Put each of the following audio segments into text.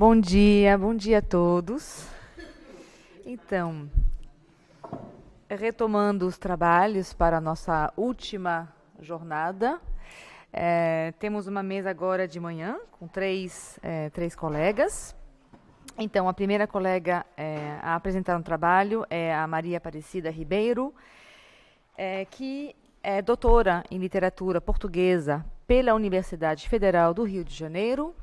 Bom dia, bom dia a todos. Então, retomando os trabalhos para a nossa última jornada, é, temos uma mesa agora de manhã com três, é, três colegas. Então, a primeira colega é, a apresentar um trabalho é a Maria Aparecida Ribeiro, é, que é doutora em literatura portuguesa pela Universidade Federal do Rio de Janeiro,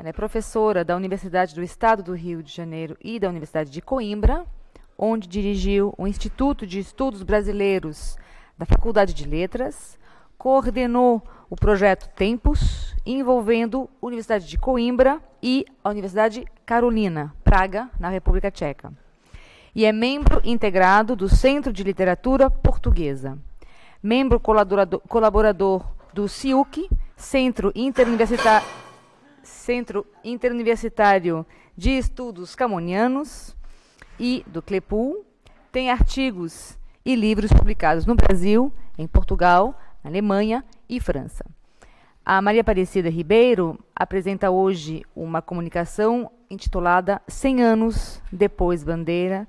ela é professora da Universidade do Estado do Rio de Janeiro e da Universidade de Coimbra, onde dirigiu o Instituto de Estudos Brasileiros da Faculdade de Letras, coordenou o projeto Tempos, envolvendo a Universidade de Coimbra e a Universidade Carolina, Praga, na República Tcheca. E é membro integrado do Centro de Literatura Portuguesa. Membro colaborador, colaborador do CIUC, Centro Interuniversitário Centro Interuniversitário de Estudos Camonianos e do CLEPUL, tem artigos e livros publicados no Brasil, em Portugal, Alemanha e França. A Maria Aparecida Ribeiro apresenta hoje uma comunicação intitulada 100 anos depois bandeira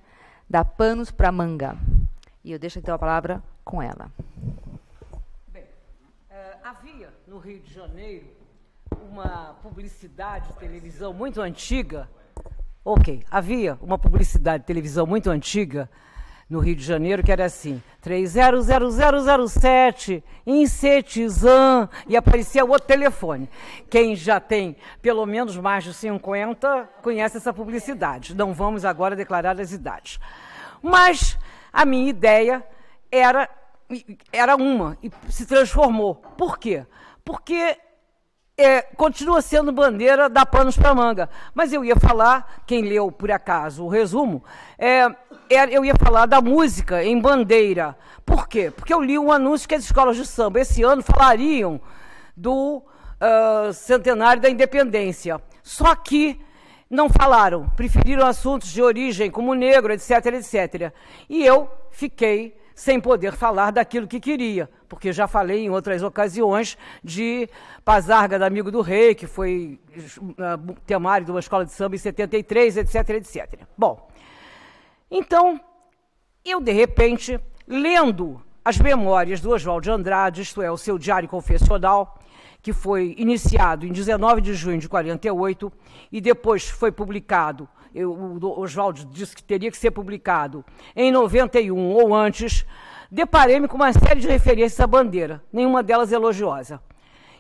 da Panos para Manga. E eu deixo então a palavra com ela. Bem, eh, havia no Rio de Janeiro uma publicidade de televisão muito antiga. Ok, havia uma publicidade de televisão muito antiga no Rio de Janeiro que era assim: 300007, Incetizan, e aparecia outro telefone. Quem já tem pelo menos mais de 50 conhece essa publicidade. Não vamos agora declarar as idades. Mas a minha ideia era, era uma e se transformou. Por quê? Porque é, continua sendo bandeira da panos para manga. Mas eu ia falar, quem leu por acaso o resumo, é, é, eu ia falar da música em bandeira. Por quê? Porque eu li um anúncio que as escolas de samba esse ano falariam do uh, centenário da independência. Só que não falaram, preferiram assuntos de origem, como negro, etc, etc. E eu fiquei sem poder falar daquilo que queria, porque já falei em outras ocasiões de Pazarga, da Amigo do Rei, que foi uh, temário de uma escola de samba em 73, etc, etc. Bom, então, eu de repente, lendo as memórias do Oswald de Andrade, isto é, o seu diário confessional, que foi iniciado em 19 de junho de 48 e depois foi publicado eu, o Oswaldo disse que teria que ser publicado em 91 ou antes, deparei-me com uma série de referências à bandeira, nenhuma delas elogiosa.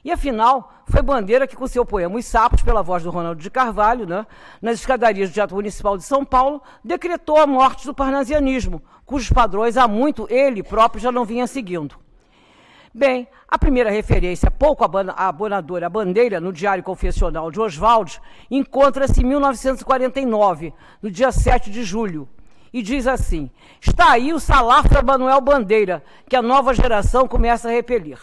E afinal, foi Bandeira que, com seu poema Os Sapos, pela voz do Ronaldo de Carvalho, né, nas escadarias do Teatro Municipal de São Paulo, decretou a morte do parnasianismo, cujos padrões há muito ele próprio já não vinha seguindo. Bem, a primeira referência pouco abonadora à bandeira no Diário Confessional de Oswald encontra-se em 1949, no dia 7 de julho, e diz assim: Está aí o salafra Manuel Bandeira, que a nova geração começa a repelir.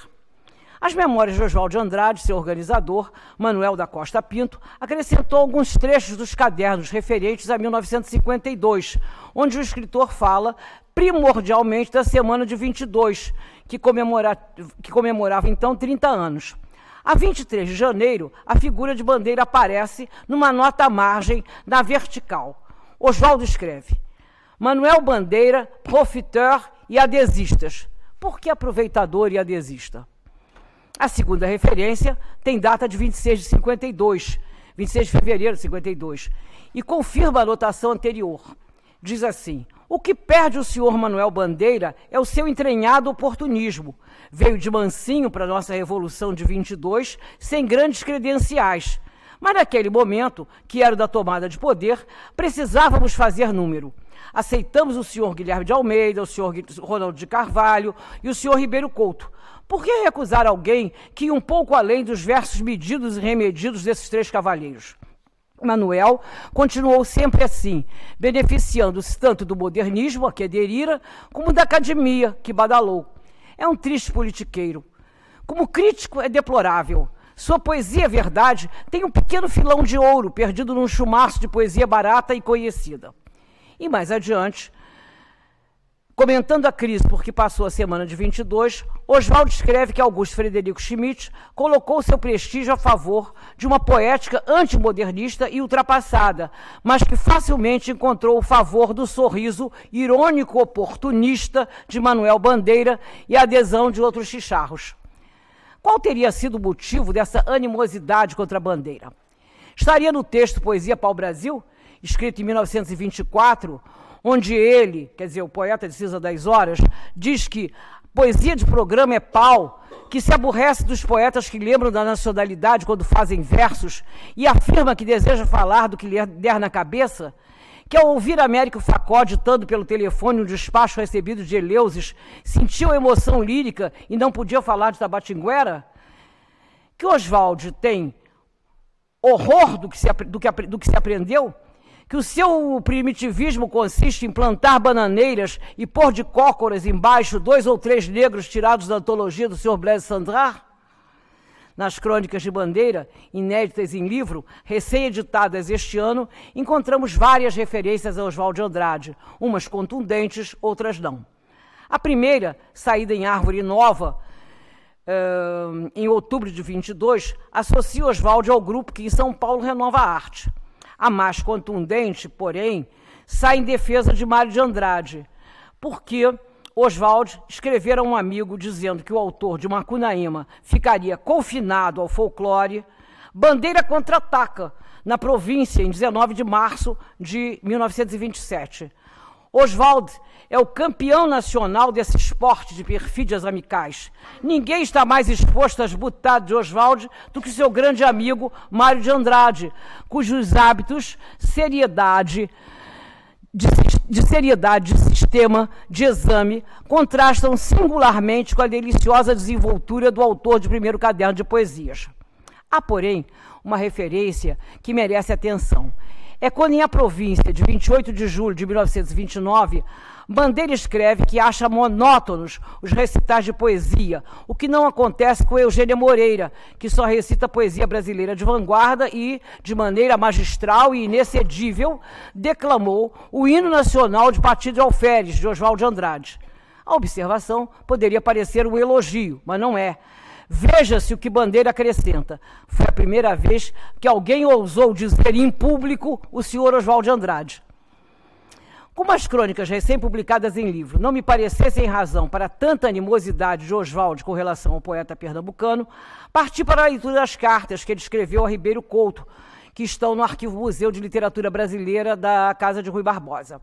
As memórias de Oswald de Andrade, seu organizador, Manuel da Costa Pinto, acrescentou alguns trechos dos cadernos referentes a 1952, onde o escritor fala primordialmente da semana de 22, que, comemora, que comemorava então 30 anos. A 23 de janeiro, a figura de bandeira aparece numa nota à margem, na vertical. Oswaldo escreve: Manuel Bandeira, profiteur e adesistas. Por que aproveitador e adesista? A segunda referência tem data de 26 de 52, 26 de fevereiro de 52, e confirma a notação anterior. Diz assim: o que perde o senhor Manuel Bandeira é o seu entranhado oportunismo. Veio de mansinho para a nossa Revolução de 22, sem grandes credenciais. Mas naquele momento, que era da tomada de poder, precisávamos fazer número. Aceitamos o senhor Guilherme de Almeida, o senhor Ronaldo de Carvalho e o senhor Ribeiro Couto. Por que recusar alguém que ia um pouco além dos versos medidos e remedidos desses três cavalheiros? Manuel continuou sempre assim, beneficiando-se tanto do modernismo a que aderira, como da academia que badalou. É um triste politiqueiro. Como crítico, é deplorável. Sua poesia é verdade, tem um pequeno filão de ouro perdido num chumaço de poesia barata e conhecida. E mais adiante, Comentando a crise porque passou a semana de 22, Oswald escreve que Augusto Frederico Schmidt colocou seu prestígio a favor de uma poética antimodernista e ultrapassada, mas que facilmente encontrou o favor do sorriso irônico oportunista de Manuel Bandeira e a adesão de outros chicharros. Qual teria sido o motivo dessa animosidade contra a bandeira? Estaria no texto Poesia o Brasil, escrito em 1924, onde ele, quer dizer, o poeta de Cisa das Horas, diz que poesia de programa é pau, que se aborrece dos poetas que lembram da nacionalidade quando fazem versos e afirma que deseja falar do que lhe der na cabeça, que ao ouvir Américo Facó ditando pelo telefone um despacho recebido de Eleusis, sentiu emoção lírica e não podia falar de Tabatinguera? Que Oswald tem horror do que se, do que, do que se aprendeu? que o seu primitivismo consiste em plantar bananeiras e pôr de cócoras embaixo dois ou três negros tirados da antologia do Sr. Blaise Sandrard? Nas Crônicas de Bandeira, inéditas em livro, recém-editadas este ano, encontramos várias referências a Oswaldo Andrade, umas contundentes, outras não. A primeira, saída em Árvore Nova, eh, em outubro de 22, associa Oswaldo ao grupo que em São Paulo renova a arte a mais contundente, porém, sai em defesa de Mário de Andrade, porque Oswald escrevera a um amigo dizendo que o autor de Macunaíma ficaria confinado ao folclore. Bandeira contra-ataca na província em 19 de março de 1927. Oswald é o campeão nacional desse esporte de perfídias amicais. Ninguém está mais exposto às butadas de Oswald do que seu grande amigo Mário de Andrade, cujos hábitos, seriedade, de, de, seriedade de sistema de exame contrastam singularmente com a deliciosa desenvoltura do autor de primeiro caderno de poesias. Há, porém, uma referência que merece atenção. É quando, em A Província, de 28 de julho de 1929, Bandeira escreve que acha monótonos os recitais de poesia, o que não acontece com Eugênia Moreira, que só recita poesia brasileira de vanguarda e, de maneira magistral e inexcedível, declamou o hino nacional de Partido Alferes, de Oswaldo Andrade. A observação poderia parecer um elogio, mas não é. Veja-se o que Bandeira acrescenta. Foi a primeira vez que alguém ousou dizer em público o senhor Oswaldo Andrade. Como as crônicas recém-publicadas em livro não me parecessem razão para tanta animosidade de Oswald com relação ao poeta pernambucano, parti para a leitura das cartas que ele escreveu a Ribeiro Couto, que estão no Arquivo Museu de Literatura Brasileira da Casa de Rui Barbosa.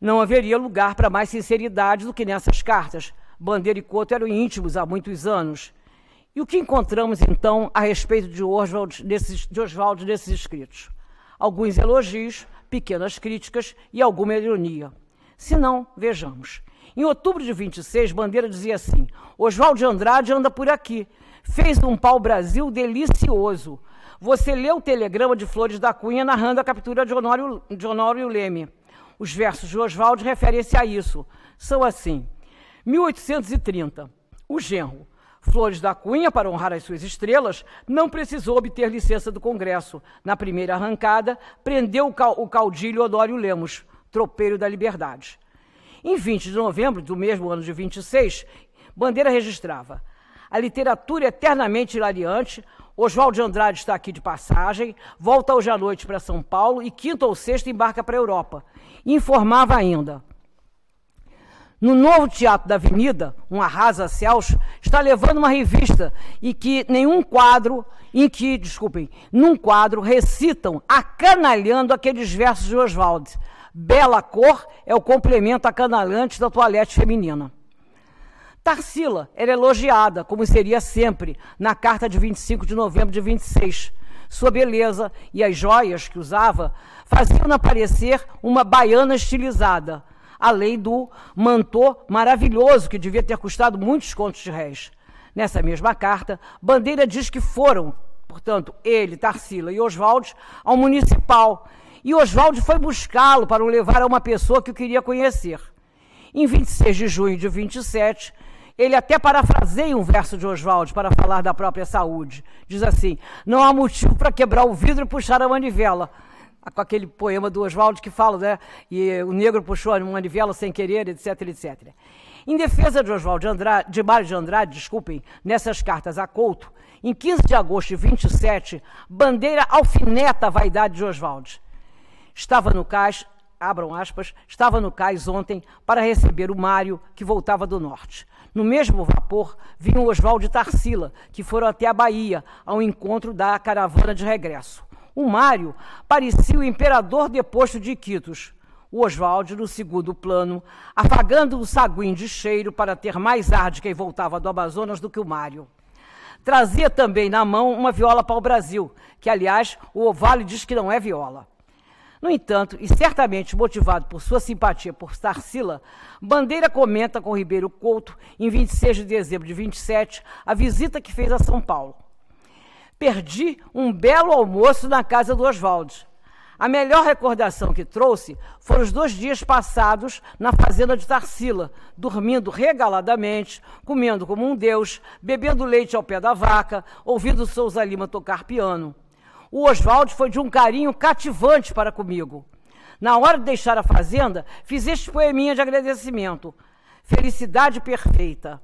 Não haveria lugar para mais sinceridade do que nessas cartas. Bandeira e Couto eram íntimos há muitos anos. E o que encontramos, então, a respeito de Oswald nesses, de Oswald nesses escritos? Alguns elogios, pequenas críticas e alguma ironia. Se não, vejamos. Em outubro de 26, Bandeira dizia assim: Oswaldo de Andrade anda por aqui. Fez um pau-brasil delicioso. Você leu o telegrama de Flores da Cunha narrando a captura de Honório, de Honório Leme. Os versos de Oswaldo referem-se a isso. São assim: 1830, o genro. Flores da Cunha, para honrar as suas estrelas, não precisou obter licença do Congresso. Na primeira arrancada, prendeu o caudilho Odório Lemos, tropeiro da liberdade. Em 20 de novembro do mesmo ano de 26, Bandeira registrava: a literatura é eternamente hilariante, Oswald de Andrade está aqui de passagem, volta hoje à noite para São Paulo e quinta ou sexta embarca para a Europa. informava ainda: no novo Teatro da Avenida, um arrasa céus, está levando uma revista e que nenhum quadro em que, desculpem, num quadro recitam acanalhando aqueles versos de Oswald. Bela cor é o complemento acanalhante da toalete feminina. Tarsila era é elogiada, como seria sempre, na carta de 25 de novembro de 26. Sua beleza e as joias que usava faziam-na parecer uma baiana estilizada além do mantor maravilhoso, que devia ter custado muitos contos de réis. Nessa mesma carta, Bandeira diz que foram, portanto, ele, Tarsila e Oswald, ao municipal. E Oswald foi buscá-lo para o levar a uma pessoa que o queria conhecer. Em 26 de junho de 27, ele até parafraseia um verso de Oswald para falar da própria saúde. Diz assim: Não há motivo para quebrar o vidro e puxar a manivela ah, com aquele poema do Oswald que fala, né? E o negro puxou uma manivela sem querer, etc, etc. Em defesa de Oswald de Andrade, de Mário de Andrade, desculpem, nessas cartas a Couto, em 15 de agosto de 27, bandeira alfineta a vaidade de Oswald. Estava no cais, abram aspas, estava no cais ontem para receber o Mário, que voltava do norte. No mesmo vapor, vinham Oswald e Tarsila, que foram até a Bahia, ao encontro da caravana de regresso. O Mário parecia o imperador deposto de Iquitos. O Oswaldo no segundo plano, afagando o saguim de cheiro para ter mais ar de quem voltava do Amazonas do que o Mário. Trazia também na mão uma viola para o Brasil, que, aliás, o Ovale diz que não é viola. No entanto, e certamente motivado por sua simpatia por Tarsila, Bandeira comenta com Ribeiro Couto, em 26 de dezembro de 27, a visita que fez a São Paulo perdi um belo almoço na casa do Oswaldo. A melhor recordação que trouxe foram os dois dias passados na fazenda de Tarsila, dormindo regaladamente, comendo como um deus, bebendo leite ao pé da vaca, ouvindo Souza Lima tocar piano. O Oswaldo foi de um carinho cativante para comigo. Na hora de deixar a fazenda, fiz este poeminha de agradecimento. Felicidade perfeita.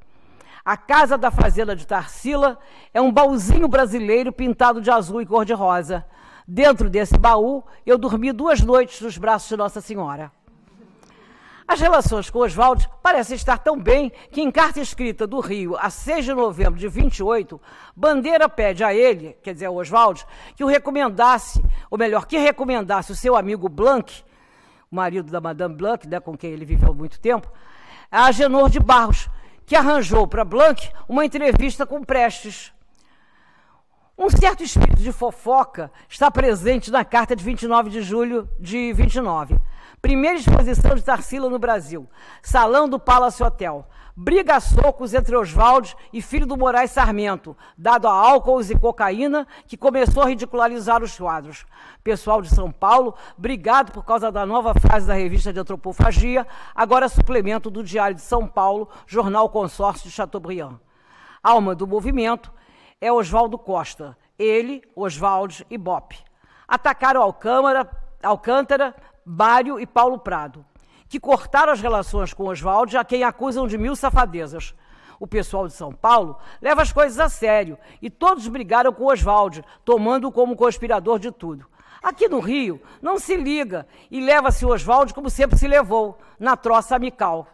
A Casa da Fazenda de Tarsila é um baúzinho brasileiro pintado de azul e cor-de-rosa. Dentro desse baú, eu dormi duas noites nos braços de Nossa Senhora. As relações com Oswald parecem estar tão bem que, em carta escrita do Rio a 6 de novembro de 28, Bandeira pede a ele, quer dizer, Oswaldo, Oswald, que o recomendasse, ou melhor, que recomendasse o seu amigo Blanc, o marido da Madame Blanc, né, com quem ele viveu muito tempo, a Agenor de Barros, que arranjou para Blanc uma entrevista com Prestes. Um certo espírito de fofoca está presente na carta de 29 de julho de 29. Primeira exposição de Tarsila no Brasil, Salão do Palace Hotel. Briga a socos entre Oswaldo e filho do Moraes Sarmento, dado a álcool e cocaína, que começou a ridicularizar os quadros. Pessoal de São Paulo, brigado por causa da nova frase da revista de antropofagia, agora suplemento do Diário de São Paulo, jornal consórcio de Chateaubriand. Alma do movimento é Oswaldo Costa, ele, Oswaldo e Bop. Atacaram Alcâmara, Alcântara, Bário e Paulo Prado que cortaram as relações com Oswald, a quem acusam de mil safadezas. O pessoal de São Paulo leva as coisas a sério e todos brigaram com Oswald, tomando-o como conspirador de tudo. Aqui no Rio, não se liga e leva-se Oswald como sempre se levou, na troça amical.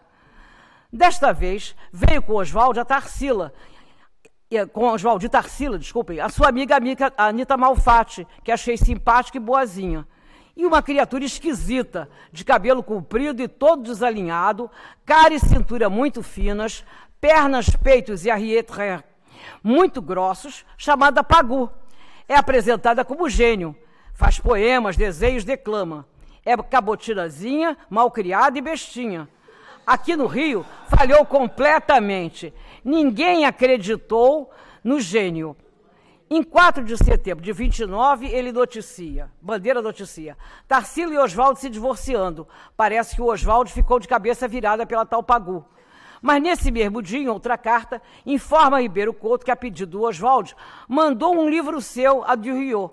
Desta vez, veio com Oswald a Tarsila, com Oswald de Tarsila, desculpem, a sua amiga, amiga Anitta Malfatti, que achei simpática e boazinha e uma criatura esquisita, de cabelo comprido e todo desalinhado, cara e cintura muito finas, pernas, peitos e arrière muito grossos, chamada Pagu. É apresentada como gênio, faz poemas, desenhos, declama. É cabotirazinha, malcriada e bestinha. Aqui no Rio, falhou completamente. Ninguém acreditou no gênio. Em 4 de setembro de 29, ele noticia, Bandeira noticia, Tarsila e Oswaldo se divorciando. Parece que o Oswaldo ficou de cabeça virada pela tal Pagu. Mas nesse mesmo dia, em outra carta, informa Ribeiro Couto que, a pedido do Oswaldo, mandou um livro seu a Du Rio.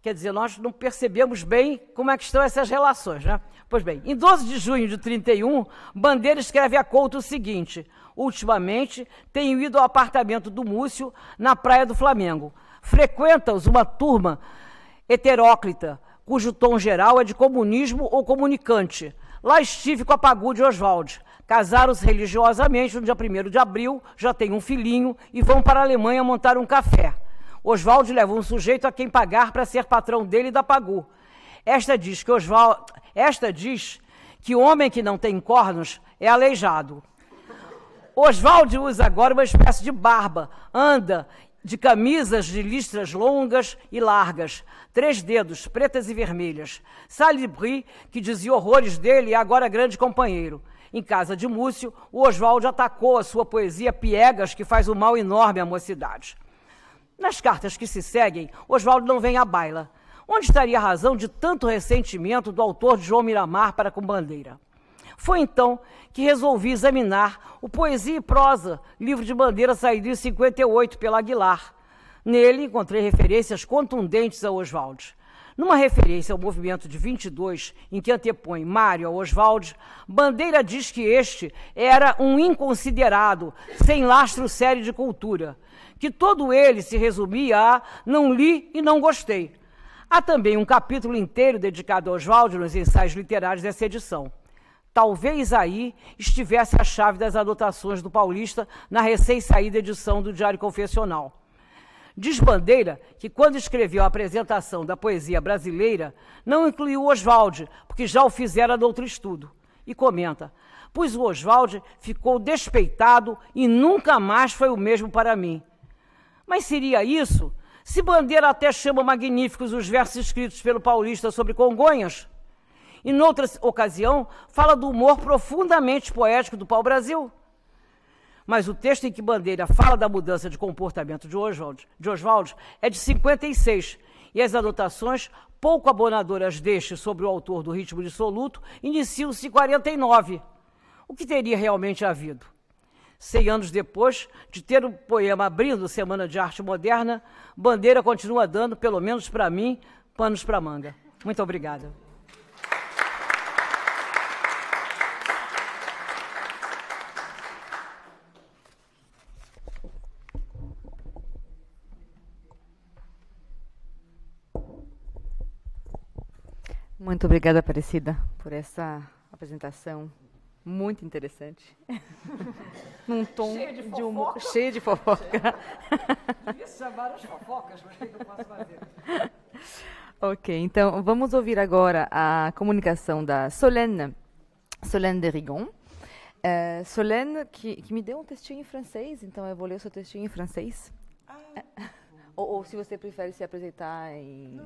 Quer dizer, nós não percebemos bem como é que estão essas relações, né? Pois bem, em 12 de junho de 31, Bandeira escreve a Couto o seguinte: ultimamente, tenho ido ao apartamento do Múcio, na Praia do Flamengo. Frequenta-os uma turma heteróclita, cujo tom geral é de comunismo ou comunicante. Lá estive com a pagu de Oswald. Casaram-se religiosamente no dia 1 de abril, já tem um filhinho e vão para a Alemanha montar um café. Oswald leva um sujeito a quem pagar para ser patrão dele e da Pagu. Esta diz que Oswald, esta diz que homem que não tem cornos é aleijado. Oswald usa agora uma espécie de barba, anda de camisas de listras longas e largas, três dedos, pretas e vermelhas. Salibri, que dizia horrores dele, é agora grande companheiro. Em casa de Múcio, o Oswald atacou a sua poesia Piegas, que faz um mal enorme à mocidade. Nas cartas que se seguem, Oswald não vem à baila. Onde estaria a razão de tanto ressentimento do autor de João Miramar para com Bandeira? Foi então que resolvi examinar o Poesia e Prosa, livro de bandeira saído em 58 pela Aguilar. Nele encontrei referências contundentes a Oswald. Numa referência ao movimento de 22, em que antepõe Mário a Oswald, Bandeira diz que este era um inconsiderado, sem lastro sério de cultura, que todo ele se resumia a não li e não gostei. Há também um capítulo inteiro dedicado a Oswald nos ensaios literários dessa edição. Talvez aí estivesse a chave das anotações do Paulista na recém-saída edição do Diário Confessional. Diz Bandeira que, quando escreveu a apresentação da poesia brasileira, não incluiu Oswald, porque já o fizera no outro estudo. E comenta: Pois o Oswald ficou despeitado e nunca mais foi o mesmo para mim. Mas seria isso? Se Bandeira até chama magníficos os versos escritos pelo Paulista sobre Congonhas, em outra ocasião, fala do humor profundamente poético do pau-brasil. Mas o texto em que Bandeira fala da mudança de comportamento de Oswald, de Oswald é de 56, e as anotações pouco abonadoras deste sobre o autor do Ritmo Dissoluto iniciam-se em 49. O que teria realmente havido? Cem anos depois de ter o poema abrindo Semana de Arte Moderna, Bandeira continua dando, pelo menos para mim, panos para manga. Muito obrigada. Muito obrigada, Aparecida, por essa apresentação muito interessante. Num tom cheio de, de humor. Cheio de fofoca. Isso são várias fofocas, mas o é que eu posso fazer? Ok, então vamos ouvir agora a comunicação da Solène, Solène de Rigon. Uh, Solène, que, que, me deu um textinho em francês, então eu vou ler o seu textinho em francês. Ah. Eh, ou, si vous você prefere se apresentar em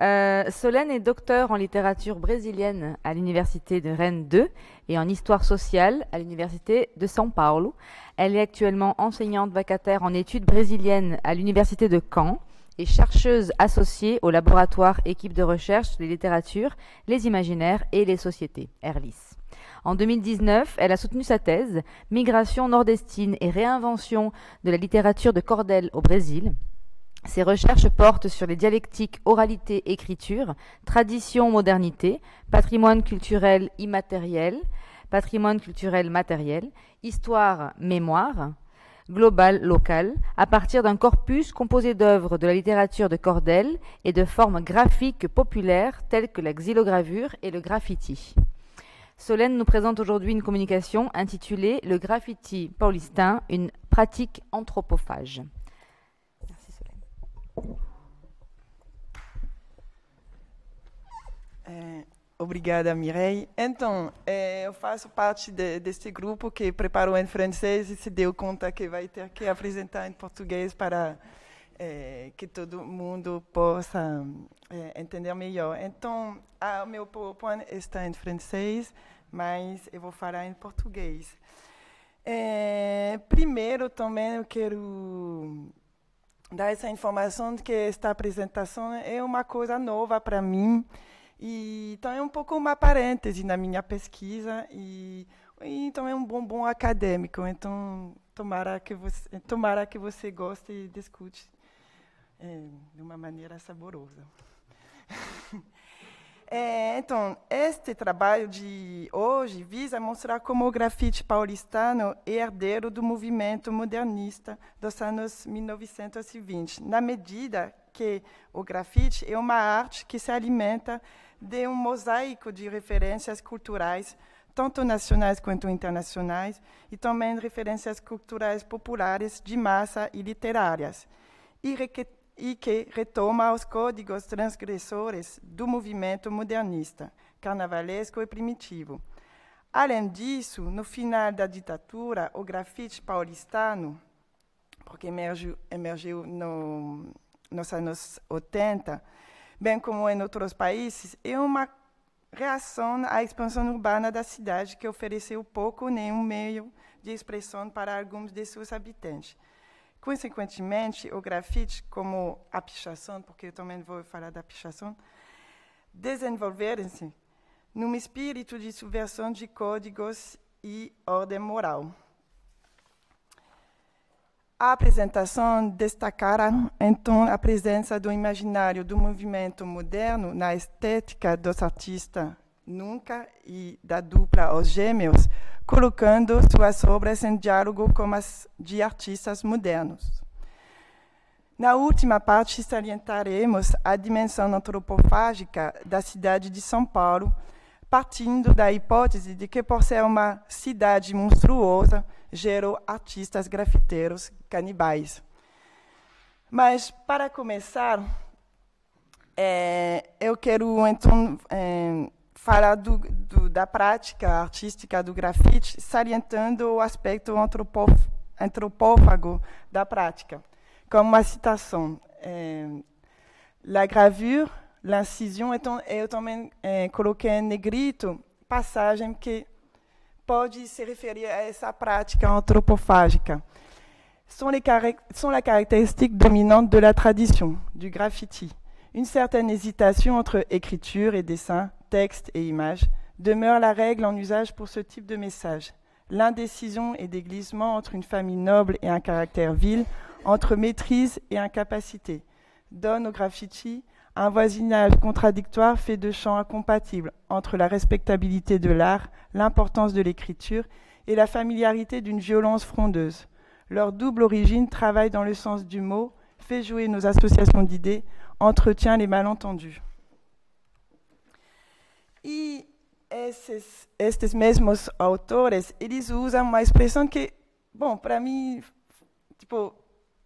euh, Solène est docteur en littérature brésilienne à l'université de Rennes 2 et en histoire sociale à l'université de São Paulo. Elle est actuellement enseignante vacataire en études brésiliennes à l'université de Caen et chercheuse associée au laboratoire équipe de recherche les littératures, les imaginaires et les sociétés, ERLIS. En 2019, elle a soutenu sa thèse Migration nordestine et réinvention de la littérature de Cordel au Brésil. Ses recherches portent sur les dialectiques oralité-écriture, tradition-modernité, patrimoine culturel immatériel, patrimoine culturel matériel, histoire-mémoire, global local, à partir d'un corpus composé d'œuvres de la littérature de Cordel et de formes graphiques populaires telles que la xylogravure et le graffiti. Solène nous présente aujourd'hui une communication intitulée Le graffiti paulistain, une pratique anthropophage. Merci Solène. Merci, eh, obrigada, Mireille. Então, je eh, eu faço parte de, ce grupo que preparou em français et se deu conta que vai ter que apresentar em português para é, que todo mundo possa é, entender melhor. Então, ah, o meu PowerPoint está em francês, mas eu vou falar em português. É, primeiro, também eu quero dar essa informação de que esta apresentação é uma coisa nova para mim. E, então, é um pouco uma parêntese na minha pesquisa e, e então é um bombom acadêmico. Então, tomara que você, tomara que você goste e discute é, de uma maneira saborosa. É, então, este trabalho de hoje visa mostrar como o grafite paulistano é herdeiro do movimento modernista dos anos 1920, na medida que o grafite é uma arte que se alimenta de um mosaico de referências culturais, tanto nacionais quanto internacionais, e também referências culturais populares de massa e literárias, e e que retoma os códigos transgressores do movimento modernista, carnavalesco e primitivo. Além disso, no final da ditadura, o grafite paulistano, porque emergiu, emergiu no, nos anos 80, bem como em outros países, é uma reação à expansão urbana da cidade que ofereceu pouco ou nenhum meio de expressão para alguns de seus habitantes. Consequentemente, o grafite, como a pichação, porque eu também vou falar da pichação, desenvolveram-se num espírito de subversão de códigos e ordem moral. A apresentação destacará, então, a presença do imaginário do movimento moderno na estética dos artistas Nunca e da dupla aos Gêmeos, colocando suas obras em diálogo com as de artistas modernos. Na última parte, salientaremos a dimensão antropofágica da cidade de São Paulo, partindo da hipótese de que, por ser uma cidade monstruosa, gerou artistas grafiteiros canibais. Mas, para começar, é, eu quero então eh, pour do, do, da prática artística do grafite, salientando o aspecto antropófago da prática. Como uma citação, la gravure, l'incision, et eu também é, coloquei em negrito passage qui peut se référer à essa prática antropofágica. Sont, les sont dominantes caractéristique dominante de la tradition, du graffiti. Une certaine hésitation entre écriture et dessin, texte et image, demeure la règle en usage pour ce type de message. L'indécision et des entre une famille noble et un caractère vil, entre maîtrise et incapacité, donne au graffiti un voisinage contradictoire fait de champs incompatibles entre la respectabilité de l'art, l'importance de l'écriture et la familiarité d'une violence frondeuse. Leur double origine travaille dans le sens du mot, fait jouer nos associations d'idées, entretient les malentendus. E esses, estes mesmos autores, eles usam uma expressão que, bom, para mim, tipo,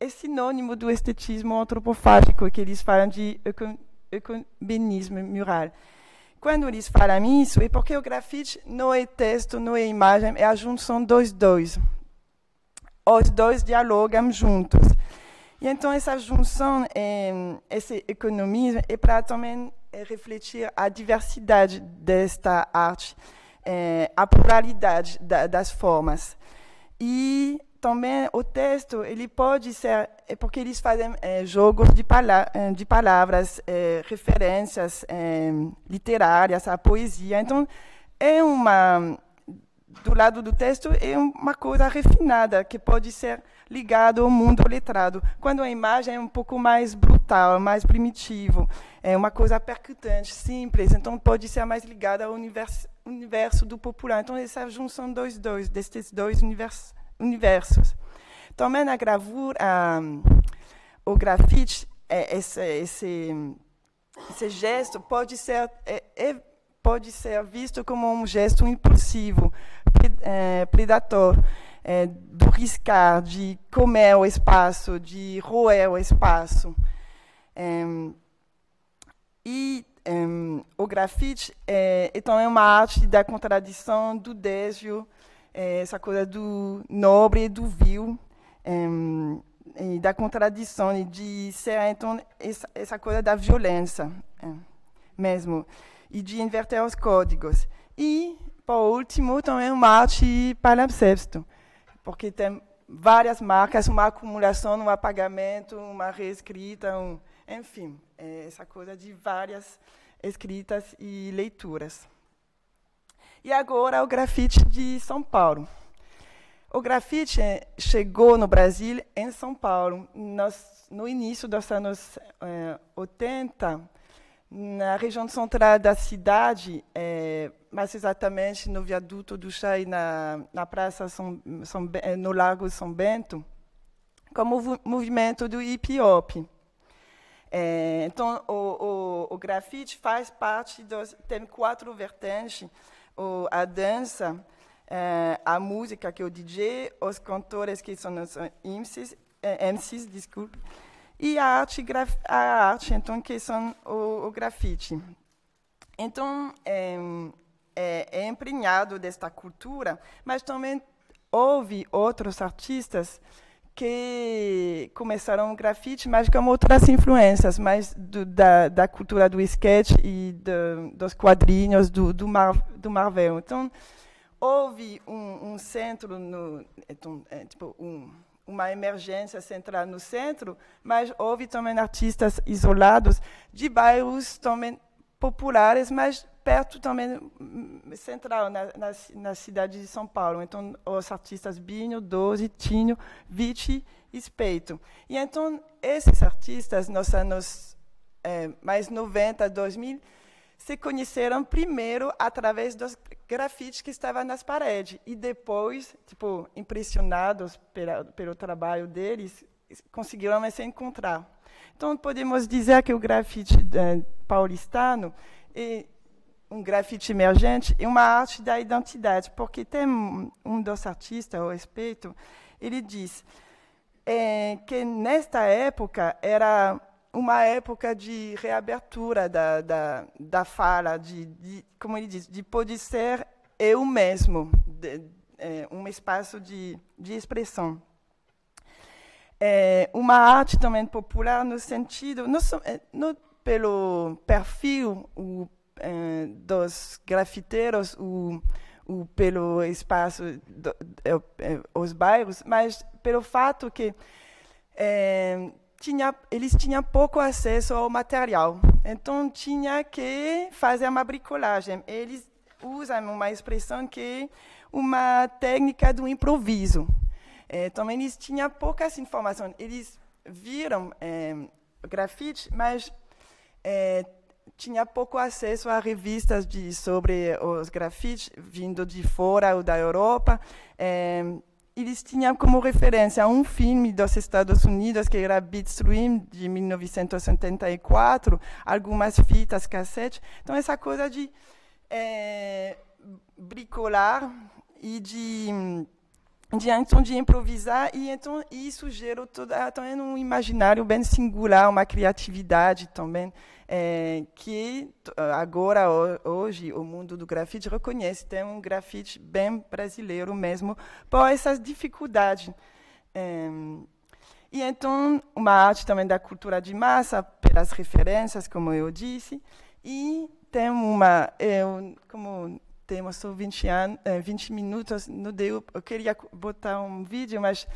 é sinônimo do estetismo antropofágico, que eles falam de ecumenismo mural. Quando eles falam isso, é porque o grafite não é texto, não é imagem, é a junção dos dois. Os dois dialogam juntos. E então essa junção, eh, esse economismo, é para também é refletir a diversidade desta arte, é, a pluralidade da, das formas. E também o texto ele pode ser é porque eles fazem é, jogos de, pala é, de palavras é, referências é, literárias a poesia então é uma do lado do texto é uma coisa refinada que pode ser ligado ao mundo letrado. Quando a imagem é um pouco mais brutal, mais primitivo, é uma coisa percutante, simples, então pode ser mais ligada ao universo, universo do popular. Então, essa junção dos dois, destes dois universos. Também a gravura, a, o grafite, é, esse, esse, esse, gesto pode ser... É, é, pode ser visto como um gesto impulsivo, é, predator é, do riscar, de comer o espaço, de roer o espaço. É, e é, o grafite é, é, também uma arte da contradição, do desejo, é, essa coisa do nobre e do vil, e da contradição, e de ser, então, essa, essa coisa da violência mesmo, e de inverter os códigos. E, por último, também uma arte palimpsesto, porque tem várias marcas, uma acumulação, um apagamento, uma reescrita, um, enfim, é essa coisa de várias escritas e leituras. E agora o grafite de São Paulo. O grafite é, chegou no Brasil em São Paulo. no início dos anos é, eh, 80, na região central da cidade, é, mais exatamente no viaduto do Chá e na, na praça São, São, no Lago São Bento, como o movimento do hip hop. É, então, o, o, o, grafite faz parte dos. tem quatro vertentes: o, a dança, é, a música, que é o DJ, os cantores, que são os é, MCs, MCs desculpe, e a arte, a arte então, que são o, o grafite. Então, é, é, é emprenhado desta cultura, mas também houve outros artistas que começaram o grafite, mas com outras influências, mais do, da, da, cultura do sketch e do, dos quadrinhos do, do, Mar, do Marvel. Então, houve um, um centro, no, então, é, tipo, um, uma emergência central no centro, mas houve também artistas isolados de bairros também populares, mas perto também hum, central na, na, na cidade de São Paulo. Então os artistas Binho, Doze, Tinho, Vici e Speito. E então esses artistas nos anos é, mais 90, 2000 se conheceram primeiro através dos grafites que estavam nas paredes e depois, tipo, impressionados pela, pelo trabalho deles, conseguiram se encontrar. Então podemos dizer que o grafite é, paulistano é um grafite emergente é uma arte da identidade, porque tem um dos artistas ao respeito, ele diz é, que nesta época era uma época de reabertura da, da, da fala, de, de, como ele diz, de poder ser eu mesmo, de, é, um espaço de, de expressão. É uma arte também popular no sentido, não, é, não pelo perfil o, é, dos grafiteiros, o, ou pelo espaço, do, é, é, os bairros, mas pelo fato que é, tinha, eles tinham pouco acesso ao material. Então, tinha que fazer uma bricolagem. Eles usam uma expressão que uma técnica do improviso. É, também então, eles tinham poucas informações. Eles viram é, grafite, mas é, tinha pouco acesso a revistas de, sobre os grafites vindo de fora ou da Europa. É, eles tinham como referência um filme dos Estados Unidos, que era Bitstream, de 1974, algumas fitas, cassete. Então, essa coisa de é, bricolar e de de então de improvisar e então isso gerou toda também então, um imaginário bem singular uma criatividade também é, que agora hoje o mundo do grafite reconhece tem um grafite bem brasileiro mesmo por essas dificuldades é, e então uma arte também da cultura de massa pelas referências como eu disse e tem uma eu, como temos só 20, anos, 20 minutos não deu eu queria botar um vídeo mas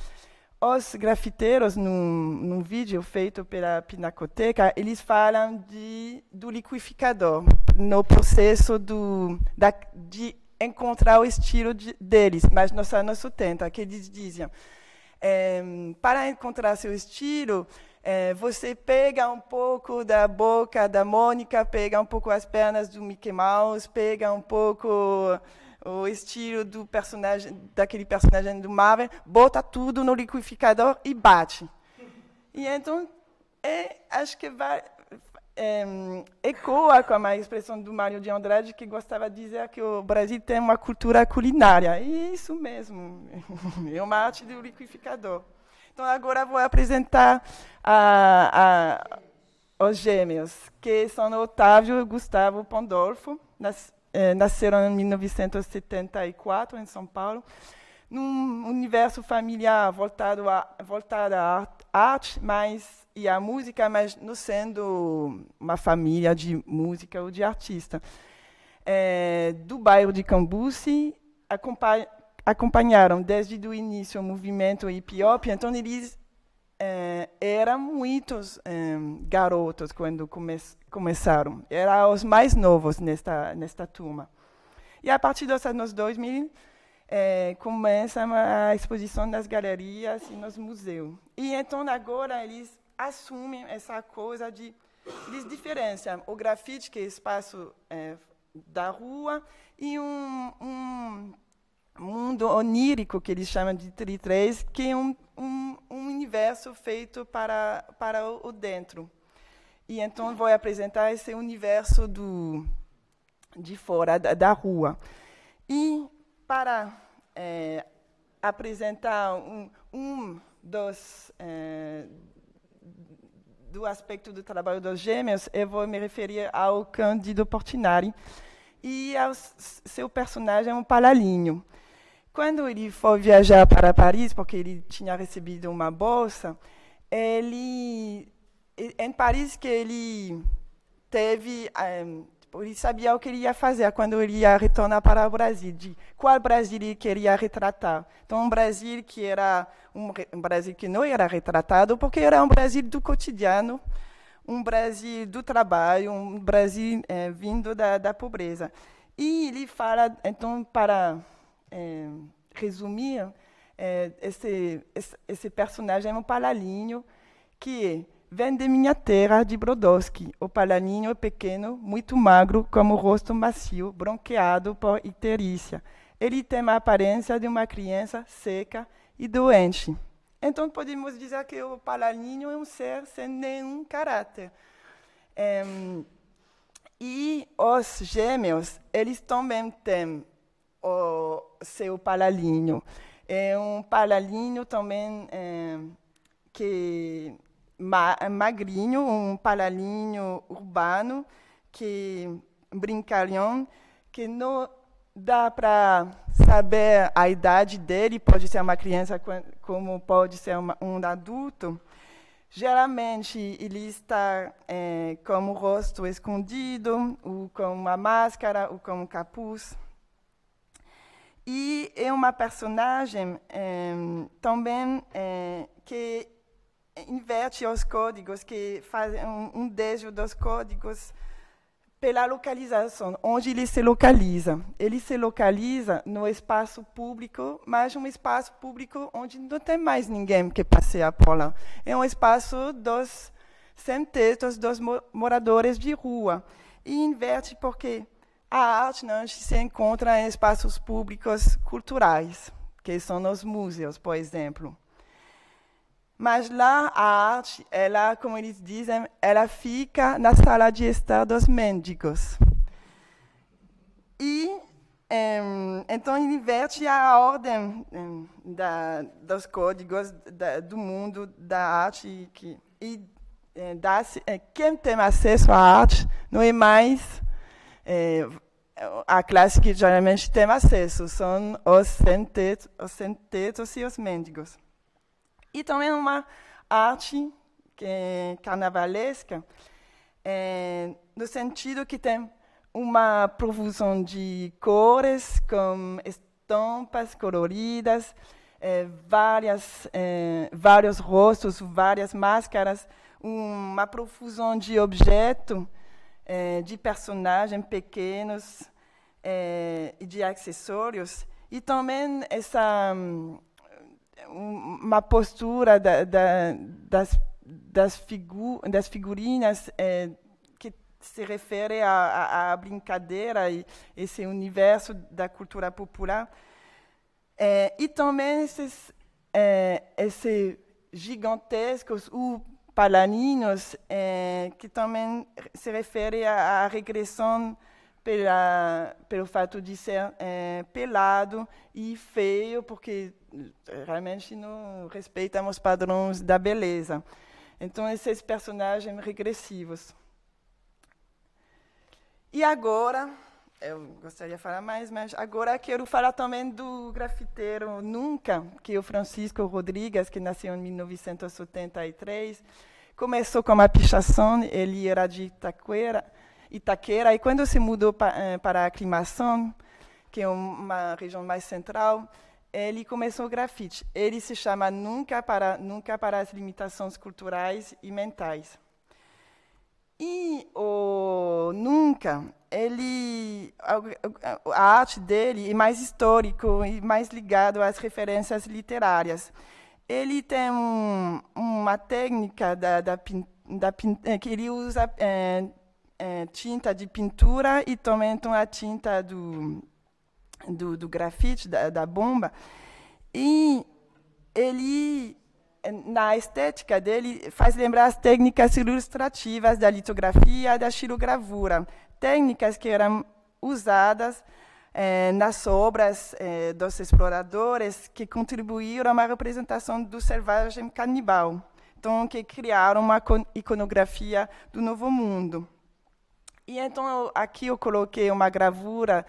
os grafiteiros, num, num, vídeo feito pela Pinacoteca, eles falam de, do liquidificador, no processo do, da, de encontrar o estilo de, deles, mas nos anos 70, que eles diziam, é, para encontrar seu estilo, é, você pega um pouco da boca da Mônica, pega um pouco as pernas do Mickey Mouse, pega um pouco o estilo do personagem, daquele personagem do Marvel, bota tudo no liquidificador e bate. E então, é, acho que vai, é, ecoa com a expressão do Mário de Andrade, que gostava de dizer que o Brasil tem uma cultura culinária. E isso mesmo, é uma arte do liquidificador. Então, agora vou apresentar a, a, os gêmeos, que são Otávio e Gustavo Pandolfo, nas, é, nasceram em 1974 em São Paulo, num universo familiar voltado a voltado à arte, mas e à música, mas não sendo uma família de música ou de artista. É, do bairro de Cambuci, acompanha, acompanharam desde o início o movimento hip hop, então eles é, eram muitos é, garotos quando come começaram. Eram os mais novos nesta, nesta turma. E a partir dos anos 2000, é, começa a exposição nas galerias e nos museus. E então agora eles assumem essa coisa de eles diferenciam o grafite que é espaço é, da rua e um, um, mundo onírico que eles chamam de 33, que é um um, um universo feito para, para o dentro. E então vou apresentar esse universo do, de fora, da, da rua. E para é, apresentar um, um dos, é, do aspecto do trabalho dos gêmeos, eu vou me referir ao Cândido Portinari e ao seu personagem, um palalinho. Quando ele foi viajar para Paris, porque ele tinha recebido uma bolsa, ele em Paris que ele teve um, eh, tipo, ele sabia o que ele ia fazer quando ele ia retornar para o Brasil, de qual Brasil ele queria retratar. Então, um Brasil que era um, um, Brasil que não era retratado, porque era um Brasil do cotidiano, um Brasil do trabalho, um Brasil é, vindo da, da pobreza. E ele fala, então, para é, resumia, é, esse, esse, esse, personagem é um palalinho que vem de minha terra, de Brodowski. O palalinho é pequeno, muito magro, com o rosto macio, bronqueado por icterícia. Ele tem a aparência de uma criança seca e doente. Então, podemos dizer que o palalinho é um ser sem nenhum caráter. É, e os gêmeos, eles também têm o seu paralíneo. É um paralíneo também é, que ma, é magrinho, um paralíneo urbano que brincalhão que não dá para saber a idade dele, pode ser uma criança como pode ser uma, um adulto. Geralmente ele está é, com o rosto escondido, ou com uma máscara, ou com um capuz. E é uma personagem é, também é, que inverte os códigos, que faz um, um dos códigos pela localização, onde ele se localiza. Ele se localiza no espaço público, mas um espaço público onde não tem mais ninguém que passeia por lá. É um espaço dos sem textos dos moradores de rua. E inverte porque a arte não né, se encontra em espaços públicos culturais, que são os museus, por exemplo. Mas lá a arte, ela, como eles dizem, ela fica na sala de estar dos mendigos. E então inverte a ordem da, dos códigos da, do mundo da arte que, e eh, eh, quem tem acesso à arte não é mais é, a classe que geralmente tem acesso são os sem os sem e os mendigos. E também uma arte é carnavalesca, é, no sentido que tem uma profusão de cores, com estampas coloridas, é, várias, é, vários rostos, várias máscaras, uma profusão de objetos é, de personagens pequenos é, e de acessórios, e também essa hum, uma postura da, da, das, das, figu das figurinas é, que se refere à brincadeira e esse universo da cultura popular. e também esses, esses gigantescos ou palaninos, eh, que também se refere à, regressão pela, pelo fato de ser eh, pelado e feio, porque realmente não respeitamos os padrões da beleza. Então, esses personagens regressivos. E agora, eu gostaria de falar mais, mas agora quero falar também do grafiteiro Nunca, que é o Francisco Rodrigues, que nasceu em 1973. Começou com a pichação, ele era de Itaquera, Itaquera e quando se mudou eh, para, para a Aclimação, que é uma região mais central, ele começou o grafite. Ele se chama Nunca para, Nunca para as Limitações Culturais e Mentais. E o Nunca ele a, a arte dele é mais histórico e mais ligado às referências literárias. Ele tem um, uma técnica da, da, da, eh, que ele usa é, é, tinta de pintura e também então, a tinta do, do, do grafite, da, da bomba. E ele na estética dele faz lembrar as técnicas ilustrativas da litografia, da xilogravura, técnicas que eram usadas eh, nas obras eh, dos exploradores que contribuíram à representação do selvagem canibal, então que criaram uma iconografia do Novo Mundo. E então eu, aqui eu coloquei uma gravura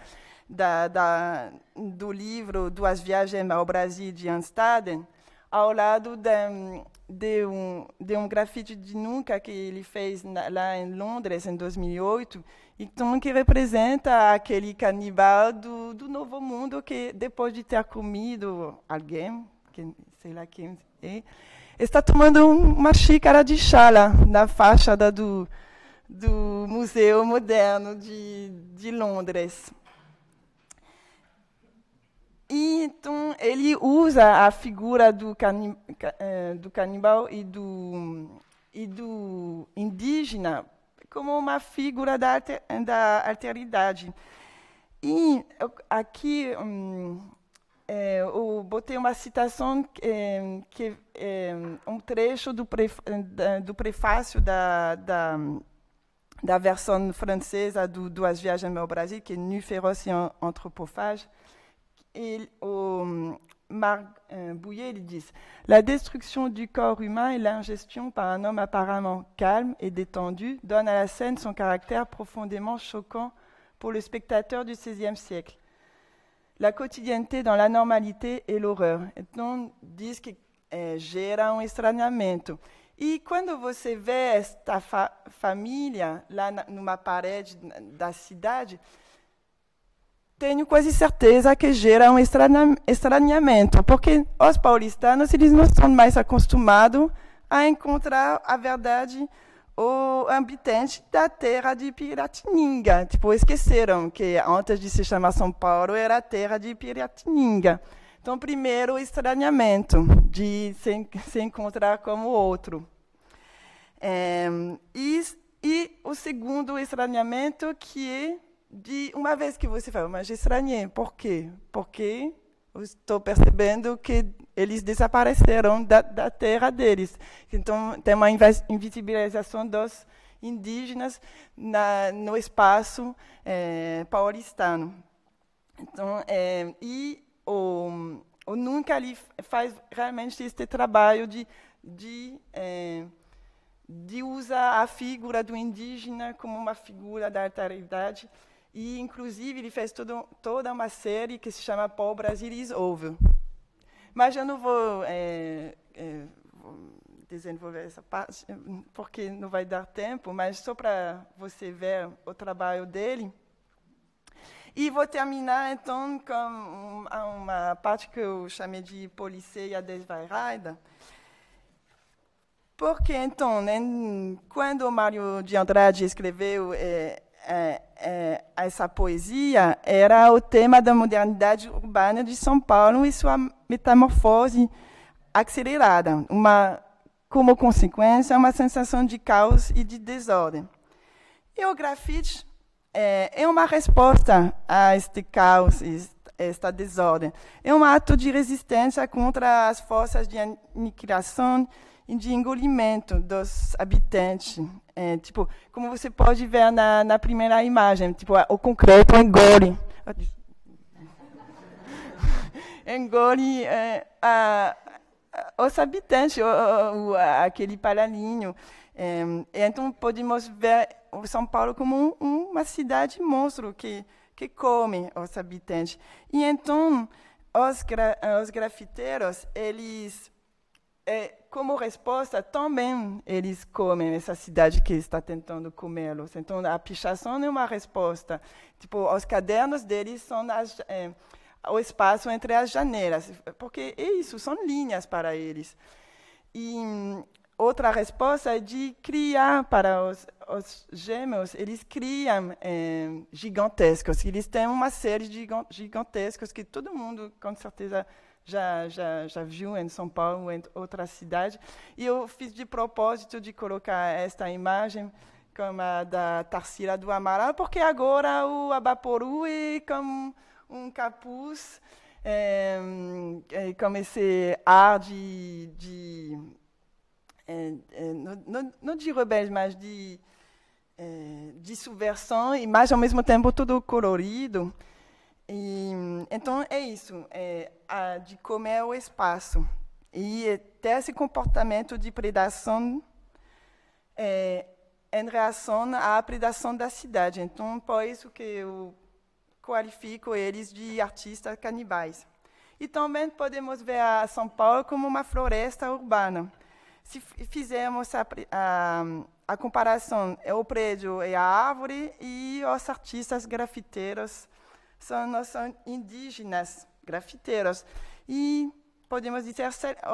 da, da, do livro Duas Viagens ao Brasil de Anstaden, ao lado de, de, um, de um grafite de Nunca que ele fez na, lá em Londres, em 2008, então, que representa aquele canibal do, do novo mundo que, depois de ter comido alguém, que, sei lá quem é, está tomando uma xícara de chá lá, na fachada do, do Museu Moderno de, de Londres. E, então, ele usa a figura do, cani, eh, do canibal e do, e do indígena como uma figura da, alter, da alteridade. E aqui hum, é, eu botei uma citação é, que é, um trecho do, pref, do prefácio da, da, da, versão francesa do Duas Viagens ao Brasil, que é Nu féroce anthropophage. E, o, Marc euh, Bouillet, ils disent La destruction du corps humain et l'ingestion par un homme apparemment calme et détendu donnent à la scène son caractère profondément choquant pour le spectateur du XVIe siècle. La quotidienneté dans la normalité et l'horreur. Então, disent que é, euh, gera um estranhamento. E quando você vê esta família lá numa parede da cidade, tenho quase certeza que gera um estranhamento, porque os paulistanos eles não estão mais acostumados a encontrar a verdade o habitante da terra de Piratininga. Tipo, esqueceram que antes de se chamar São Paulo era a terra de Piratininga. Então, primeiro, o estranhamento de se, se encontrar como outro. É, e, e o segundo estranhamento, que é de uma vez que você fala, mas estranhei, por quê? Porque estou percebendo que eles desapareceram da, da terra deles. Então, tem uma invisibilização dos indígenas na, no espaço é, paulistano. Então, é, e o, o Nunca ali faz realmente este trabalho de, de, é, de usar a figura do indígena como uma figura da alteridade e, inclusive, ele fez todo, toda uma série que se chama Paul Brasil is Over. Mas eu não vou, é, é, vou desenvolver essa parte, porque não vai dar tempo, mas só para você ver o trabalho dele. E vou terminar, então, com uma parte que eu chamei de policia desvairada. Porque, então, né, quando o Mário de Andrade escreveu é, é, é, essa poesia era o tema da modernidade urbana de São Paulo e sua metamorfose acelerada, uma como consequência uma sensação de caos e de desordem. E o grafite é, é uma resposta a este caos e esta desordem. É um ato de resistência contra as forças de aniquilação e de engolimento dos habitantes é, tipo, como você pode ver na, na primeira imagem, tipo, o concreto engole. engole é, a, a, os habitantes, o, o, aquele paralinho. É, então, podemos ver o São Paulo como um, uma cidade monstro que, que come os habitantes. E então, os, gra, os grafiteiros, eles... É, como resposta, também eles comem essa cidade que está tentando comê-los. Então, a pichação é uma resposta. Tipo, os cadernos deles são as, é, o espaço entre as janelas, porque é isso, são linhas para eles. E outra resposta é de criar para os, os gêmeos, eles criam é, gigantescos. Eles têm uma série de gigantescos que todo mundo, com certeza, já, já, já viu em São Paulo, em outras cidades. E eu fiz de propósito de colocar esta imagem como a da Tarsila do Amaral, porque agora o Abaporu é como um capuz, é, é como esse ar de... de é, não, não de rebelde, mas de de subversão e mais ao mesmo tempo tudo colorido e, então, é isso, é, a, de como é o espaço. E até esse comportamento de predação é, em relação à predação da cidade. Então, por isso que eu qualifico eles de artistas canibais. E também podemos ver a São Paulo como uma floresta urbana. Se fizermos a, a, a comparação, é o prédio é a árvore e os artistas grafiteiros são, indígenas, grafiteiros. E podemos dizer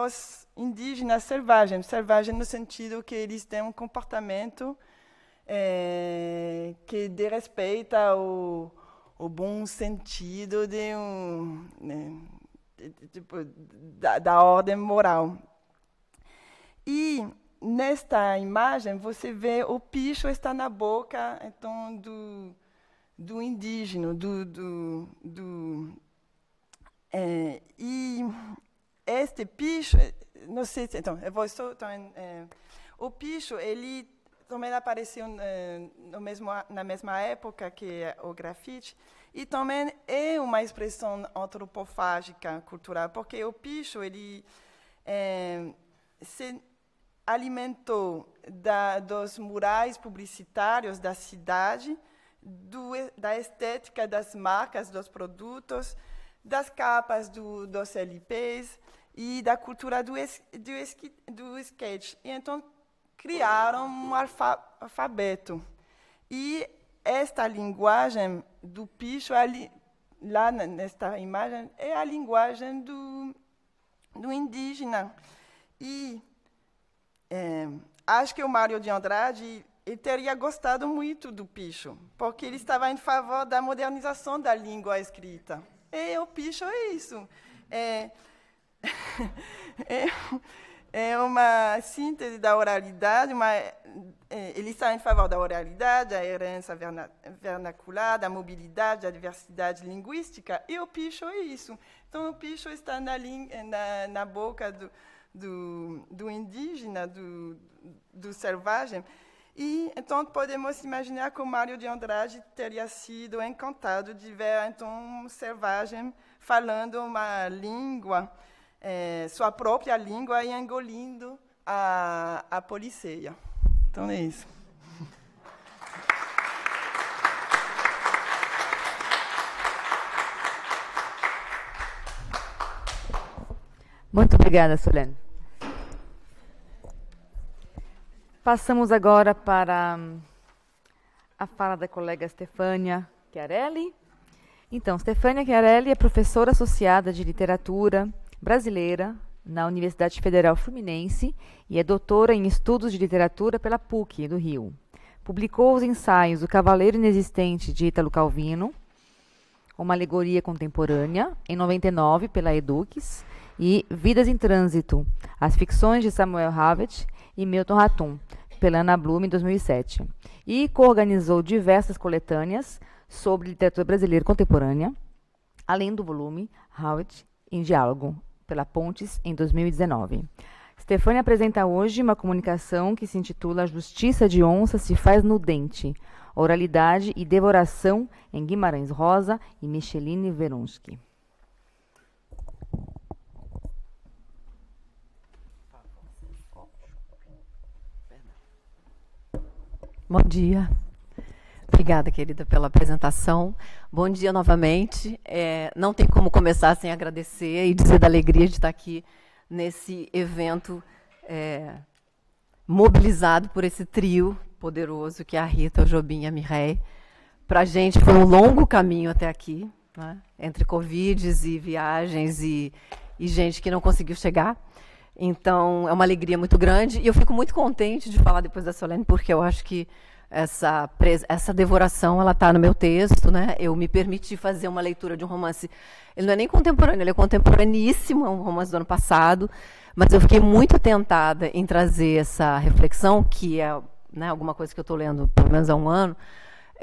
os indígenas selvagens, selvagens no sentido que eles têm um comportamento é, que desrespeita respeita o, o bom sentido de um né, tipo, da, da, ordem moral. E nesta imagem você vê o picho está na boca então do do indígena, do. do, do é, e este picho, é, não sei, então, eu vou só. Então, é, é, o picho, ele também apareceu é, no mesmo, na mesma época que o grafite, e também é uma expressão antropofágica cultural, porque o picho, ele é, se alimentou da, dos murais publicitários da cidade, do, da estética das marcas, dos produtos, das capas do, dos LPs e da cultura do, es, do, esqui, do sketch. E então criaram um alfabeto. E esta linguagem do picho, é ali, lá nesta imagem, é a linguagem do, do indígena. E é, acho que o Mário de Andrade ele teria gostado muito do Picho, porque ele estava em favor da modernização da língua escrita. E o Picho é isso. É, é, é uma síntese da oralidade, uma, é, ele está em favor da oralidade, da herança vernacular, da mobilidade, da diversidade linguística, e o picho é isso. Então, o picho está na, na, na boca do, do, do indígena, do, do selvagem, e então podemos imaginar que o Mário de Andrade teria sido encantado de ver então um selvagem falando uma língua, eh, sua própria língua e engolindo a, a policeia. Então é isso. Muito obrigada, Solene. Passamos agora para hum, a fala da colega Stefania Chiarelli. Então, Stefania Chiarelli é professora associada de literatura brasileira na Universidade Federal Fluminense e é doutora em estudos de literatura pela PUC do Rio. Publicou os ensaios O Cavaleiro Inexistente de Ítalo Calvino, uma alegoria contemporânea, em 99 pela Edux, e Vidas em Trânsito, as ficções de Samuel Havett, e Milton Ratum, pela Ana Blume, em 2007. E coorganizou diversas coletâneas sobre literatura brasileira contemporânea, além do volume Howitt em Diálogo, pela Pontes, em 2019. Stefani apresenta hoje uma comunicação que se intitula A Justiça de Onça se faz no dente, oralidade e devoração em Guimarães Rosa e Micheline Verunski. Bom dia. Obrigada, querida, pela apresentação. Bom dia novamente. É, não tem como começar sem agradecer e dizer da alegria de estar aqui nesse evento é, mobilizado por esse trio poderoso que é a Rita, o Jobim e a Mirei. Para a gente foi um longo caminho até aqui, né? entre Covid e viagens e, e gente que não conseguiu chegar. Então, é uma alegria muito grande e eu fico muito contente de falar depois da Solene, porque eu acho que essa, essa devoração ela está no meu texto, né? Eu me permiti fazer uma leitura de um romance. Ele não é nem contemporâneo, ele é contemporaneíssimo, é um romance do ano passado, mas eu fiquei muito tentada em trazer essa reflexão que é né, alguma coisa que eu estou lendo pelo menos há um ano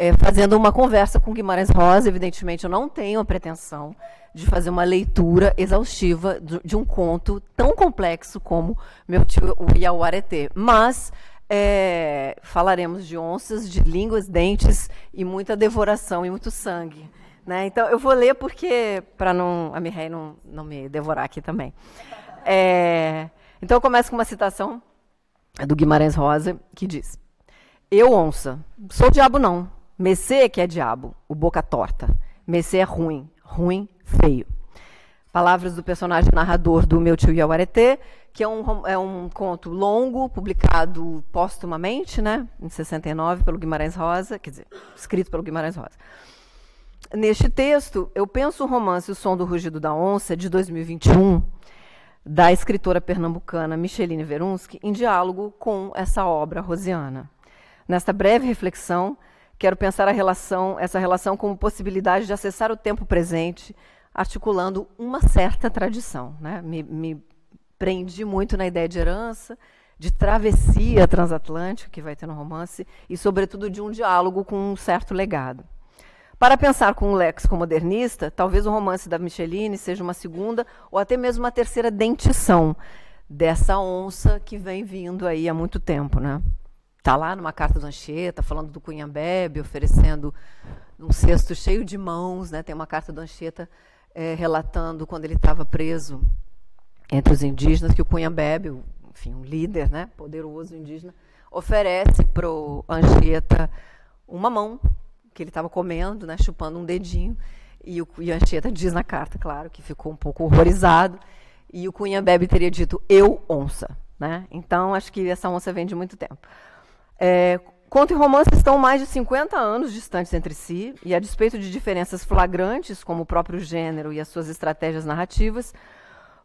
é, fazendo uma conversa com Guimarães Rosa. Evidentemente, eu não tenho a pretensão de fazer uma leitura exaustiva de, de um conto tão complexo como meu tio, o Iauareté. Mas é, falaremos de onças, de línguas, dentes e muita devoração e muito sangue. Né? Então, eu vou ler porque, para não a Mihai não, não me devorar aqui também. É, então, eu começo com uma citação do Guimarães Rosa, que diz: Eu, onça, sou diabo não, Messê é que é diabo, o boca torta. Messê é ruim, ruim, feio. Palavras do personagem narrador do Meu Tio Iauareté, que é um, é um conto longo, publicado póstumamente, né, em 69, pelo Guimarães Rosa, quer dizer, escrito pelo Guimarães Rosa. Neste texto, eu penso o romance O Som do Rugido da Onça, de 2021, da escritora pernambucana Micheline Verunski, em diálogo com essa obra rosiana. Nesta breve reflexão, Quero pensar relação, essa relação como possibilidade de acessar o tempo presente, articulando uma certa tradição. Né? Me, me prendi muito na ideia de herança, de travessia transatlântica, que vai ter no romance, e, sobretudo, de um diálogo com um certo legado. Para pensar com um léxico modernista, talvez o romance da Micheline seja uma segunda ou até mesmo uma terceira dentição dessa onça que vem vindo aí há muito tempo, né? Está lá numa carta do Anchieta, falando do Cunhambebe, oferecendo um cesto cheio de mãos. Né? Tem uma carta do Anchieta é, relatando quando ele estava preso entre os indígenas, que o Cunhambebe, enfim, um líder né, poderoso indígena, oferece para o Anchieta uma mão que ele estava comendo, né, chupando um dedinho. E o e Anchieta diz na carta, claro, que ficou um pouco horrorizado. E o Cunhambebe teria dito, eu onça. Né? Então, acho que essa onça vem de muito tempo. É, conto e romance estão mais de 50 anos distantes entre si, e a despeito de diferenças flagrantes, como o próprio gênero e as suas estratégias narrativas,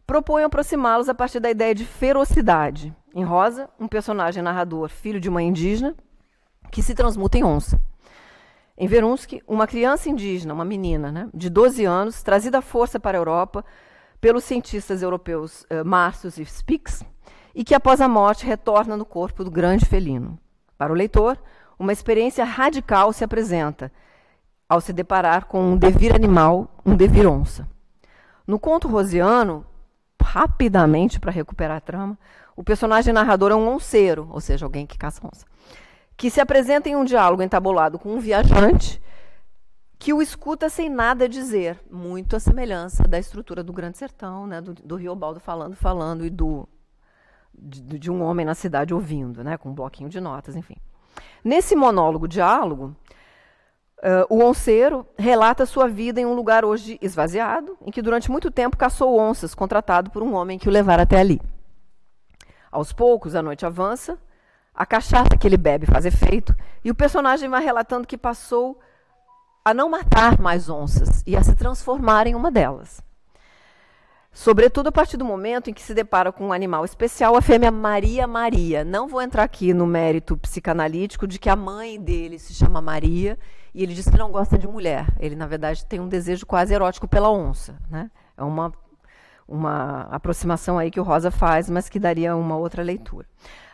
propõem aproximá-los a partir da ideia de ferocidade. Em Rosa, um personagem narrador, filho de mãe indígena, que se transmuta em onça. Em Verunsky, uma criança indígena, uma menina, né, de 12 anos, trazida à força para a Europa pelos cientistas europeus eh, Marcius e Spix, e que após a morte retorna no corpo do grande felino. Para o leitor, uma experiência radical se apresenta ao se deparar com um devir animal, um devir onça. No conto rosiano, rapidamente para recuperar a trama, o personagem narrador é um onceiro, ou seja, alguém que caça onça, que se apresenta em um diálogo entabulado com um viajante que o escuta sem nada dizer, muito à semelhança da estrutura do Grande Sertão, né, do, do Baldo falando, falando e do de, de um homem na cidade ouvindo, né, com um bloquinho de notas, enfim. Nesse monólogo diálogo, uh, o onceiro relata sua vida em um lugar hoje esvaziado, em que durante muito tempo caçou onças, contratado por um homem que o levara até ali. Aos poucos, a noite avança, a cachaça que ele bebe faz efeito, e o personagem vai relatando que passou a não matar mais onças e a se transformar em uma delas. Sobretudo a partir do momento em que se depara com um animal especial, a fêmea Maria Maria. Não vou entrar aqui no mérito psicanalítico de que a mãe dele se chama Maria e ele diz que não gosta de mulher. Ele, na verdade, tem um desejo quase erótico pela onça. Né? É uma, uma aproximação aí que o Rosa faz, mas que daria uma outra leitura.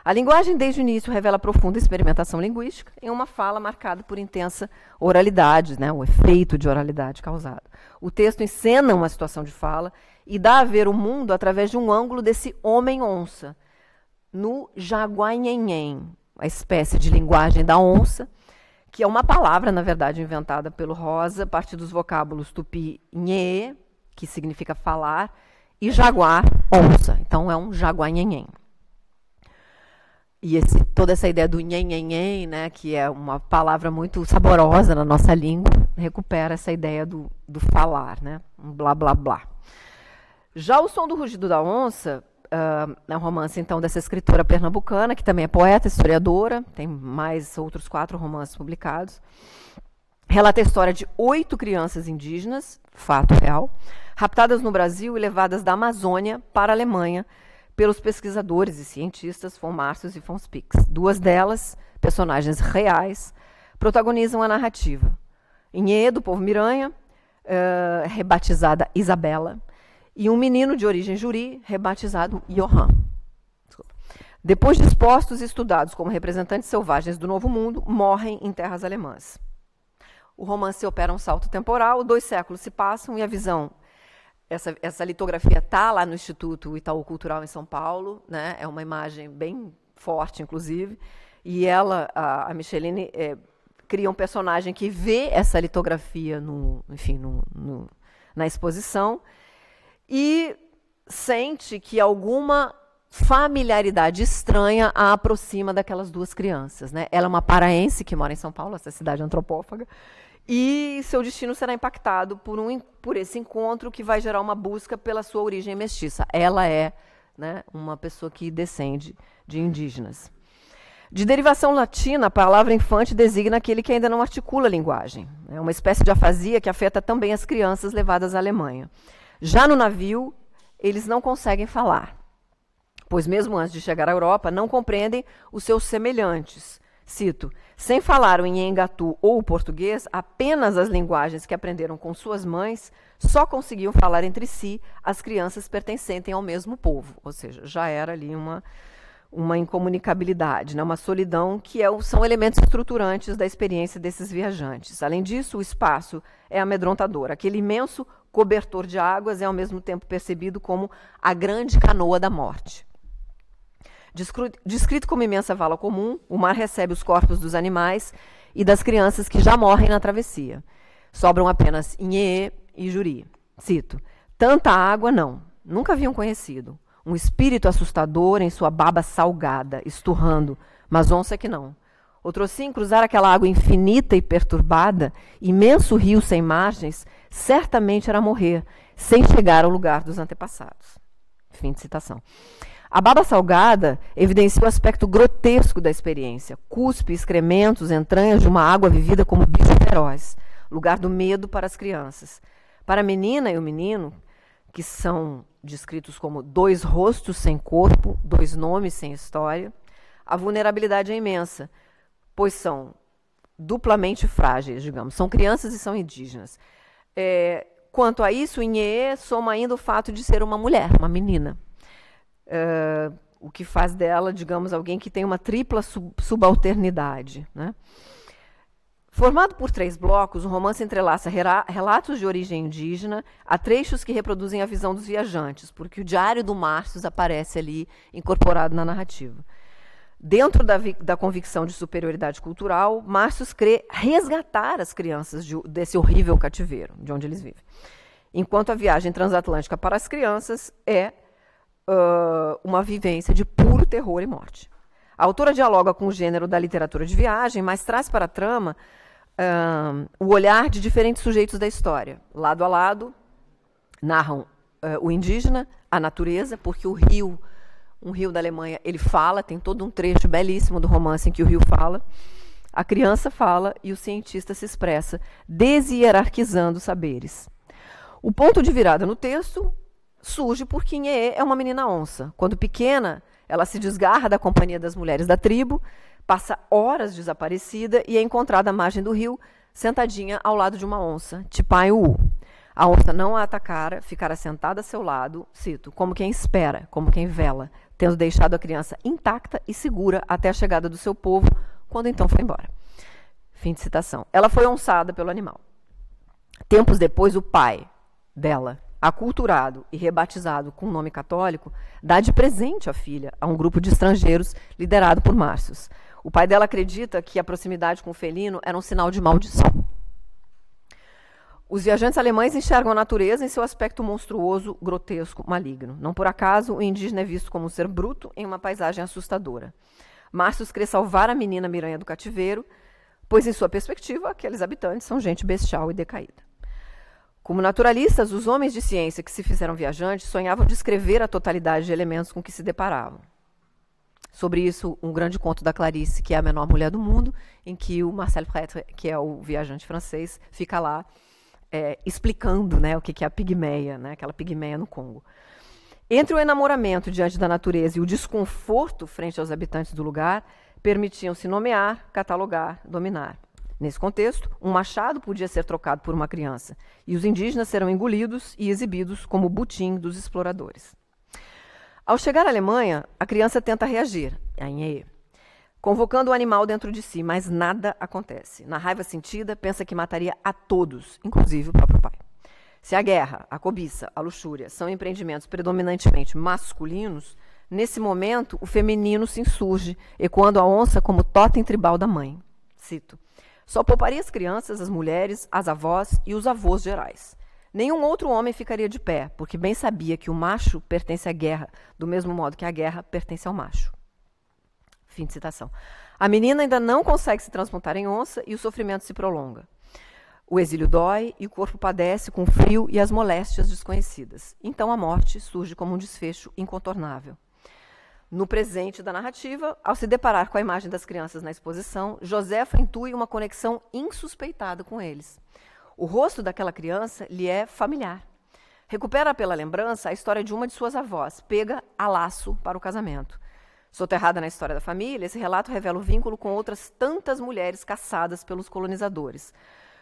A linguagem, desde o início, revela profunda experimentação linguística em uma fala marcada por intensa oralidade, né, o efeito de oralidade causado. O texto encena uma situação de fala e dá a ver o mundo através de um ângulo desse homem-onça. No jaguanhenhen, a espécie de linguagem da onça, que é uma palavra, na verdade, inventada pelo Rosa, a partir dos vocábulos tupi-nhê, que significa falar, e jaguar, onça. Então, é um jaguanhenhen. E esse, toda essa ideia do nhenhenhen, né, que é uma palavra muito saborosa na nossa língua, recupera essa ideia do, do falar, né, um blá, blá, blá. Já o som do rugido da onça uh, é um romance então dessa escritora pernambucana que também é poeta, historiadora, tem mais outros quatro romances publicados. Relata a história de oito crianças indígenas, fato real, raptadas no Brasil e levadas da Amazônia para a Alemanha pelos pesquisadores e cientistas von Marcius e von Spix. Duas delas, personagens reais, protagonizam a narrativa. do povo Miranha, uh, rebatizada Isabela, e um menino de origem juri, rebatizado Johan. Desculpa. Depois de expostos e estudados como representantes selvagens do Novo Mundo, morrem em terras alemãs. O romance opera um salto temporal, dois séculos se passam e a visão. Essa, essa litografia está lá no Instituto Itaú Cultural em São Paulo, né? é uma imagem bem forte, inclusive, e ela, a, a Micheline, é, cria um personagem que vê essa litografia no, enfim, no, no, na exposição e sente que alguma familiaridade estranha a aproxima daquelas duas crianças. Né? Ela é uma paraense que mora em São Paulo, essa cidade é antropófaga, e seu destino será impactado por, um, por esse encontro que vai gerar uma busca pela sua origem mestiça. Ela é né, uma pessoa que descende de indígenas. De derivação latina, a palavra infante designa aquele que ainda não articula a linguagem. É uma espécie de afasia que afeta também as crianças levadas à Alemanha. Já no navio, eles não conseguem falar, pois mesmo antes de chegar à Europa, não compreendem os seus semelhantes. Cito: sem falar o engatu ou o português, apenas as linguagens que aprenderam com suas mães, só conseguiam falar entre si as crianças pertencentes ao mesmo povo. Ou seja, já era ali uma uma incomunicabilidade, né, uma solidão, que é são elementos estruturantes da experiência desses viajantes. Além disso, o espaço é amedrontador. Aquele imenso cobertor de águas é ao mesmo tempo percebido como a grande canoa da morte. Descrito como imensa vala comum, o mar recebe os corpos dos animais e das crianças que já morrem na travessia. Sobram apenas Inhe e Juri. Cito: Tanta água não, nunca haviam conhecido um espírito assustador em sua baba salgada, esturrando, mas onça que não. Outrosim, cruzar aquela água infinita e perturbada, imenso rio sem margens, certamente era morrer, sem chegar ao lugar dos antepassados. Fim de citação. A baba salgada evidencia o aspecto grotesco da experiência. Cuspe, excrementos, entranhas de uma água vivida como bicho feroz, lugar do medo para as crianças. Para a menina e o menino, que são descritos como dois rostos sem corpo, dois nomes sem história, a vulnerabilidade é imensa, pois são duplamente frágeis, digamos, são crianças e são indígenas. É, quanto a isso, Inhê soma ainda o fato de ser uma mulher, uma menina, é, o que faz dela, digamos, alguém que tem uma tripla sub subalternidade, né? Formado por três blocos, o romance entrelaça relatos de origem indígena a trechos que reproduzem a visão dos viajantes, porque o diário do Márcio aparece ali incorporado na narrativa. Dentro da, da convicção de superioridade cultural, Márcio crê resgatar as crianças de, desse horrível cativeiro, de onde eles vivem. Enquanto a viagem transatlântica para as crianças é uh, uma vivência de puro terror e morte. A autora dialoga com o gênero da literatura de viagem, mas traz para a trama o olhar de diferentes sujeitos da história. Lado a lado, narram uh, o indígena, a natureza, porque o rio, um rio da Alemanha, ele fala, tem todo um trecho belíssimo do romance em que o rio fala. A criança fala e o cientista se expressa, deshierarquizando saberes. O ponto de virada no texto surge porque Inhe é, é uma menina onça. Quando pequena, ela se desgarra da companhia das mulheres da tribo, passa horas desaparecida e é encontrada à margem do rio, sentadinha ao lado de uma onça, Tipaiu. A onça não a atacara, ficara sentada a seu lado, cito, como quem espera, como quem vela, tendo deixado a criança intacta e segura até a chegada do seu povo, quando então foi embora. Fim de citação. Ela foi onçada pelo animal. Tempos depois, o pai dela, aculturado e rebatizado com o nome católico, dá de presente a filha a um grupo de estrangeiros liderado por Márcios. O pai dela acredita que a proximidade com o felino era um sinal de maldição. Os viajantes alemães enxergam a natureza em seu aspecto monstruoso, grotesco, maligno. Não por acaso o indígena é visto como um ser bruto em uma paisagem assustadora. Márcios crê salvar a menina Miranha do cativeiro, pois, em sua perspectiva, aqueles habitantes são gente bestial e decaída. Como naturalistas, os homens de ciência que se fizeram viajantes sonhavam descrever a totalidade de elementos com que se deparavam. Sobre isso, um grande conto da Clarice, que é a menor mulher do mundo, em que o Marcel Prêtre, que é o viajante francês, fica lá é, explicando né, o que é a pigmeia, né, aquela pigmeia no Congo. Entre o enamoramento diante da natureza e o desconforto frente aos habitantes do lugar, permitiam-se nomear, catalogar, dominar. Nesse contexto, um machado podia ser trocado por uma criança, e os indígenas serão engolidos e exibidos como butim dos exploradores. Ao chegar à Alemanha, a criança tenta reagir, convocando o animal dentro de si, mas nada acontece. Na raiva sentida, pensa que mataria a todos, inclusive o próprio pai. Se a guerra, a cobiça, a luxúria são empreendimentos predominantemente masculinos, nesse momento o feminino se insurge, ecoando a onça como totem tribal da mãe. Cito. Só pouparia as crianças, as mulheres, as avós e os avós gerais. Nenhum outro homem ficaria de pé, porque bem sabia que o macho pertence à guerra, do mesmo modo que a guerra pertence ao macho. Fim de citação. A menina ainda não consegue se transmutar em onça e o sofrimento se prolonga. O exílio dói e o corpo padece com o frio e as moléstias desconhecidas. Então a morte surge como um desfecho incontornável. No presente da narrativa, ao se deparar com a imagem das crianças na exposição, Josefa intui uma conexão insuspeitada com eles. O rosto daquela criança lhe é familiar. Recupera pela lembrança a história de uma de suas avós, pega a laço para o casamento. Soterrada na história da família, esse relato revela o vínculo com outras tantas mulheres caçadas pelos colonizadores.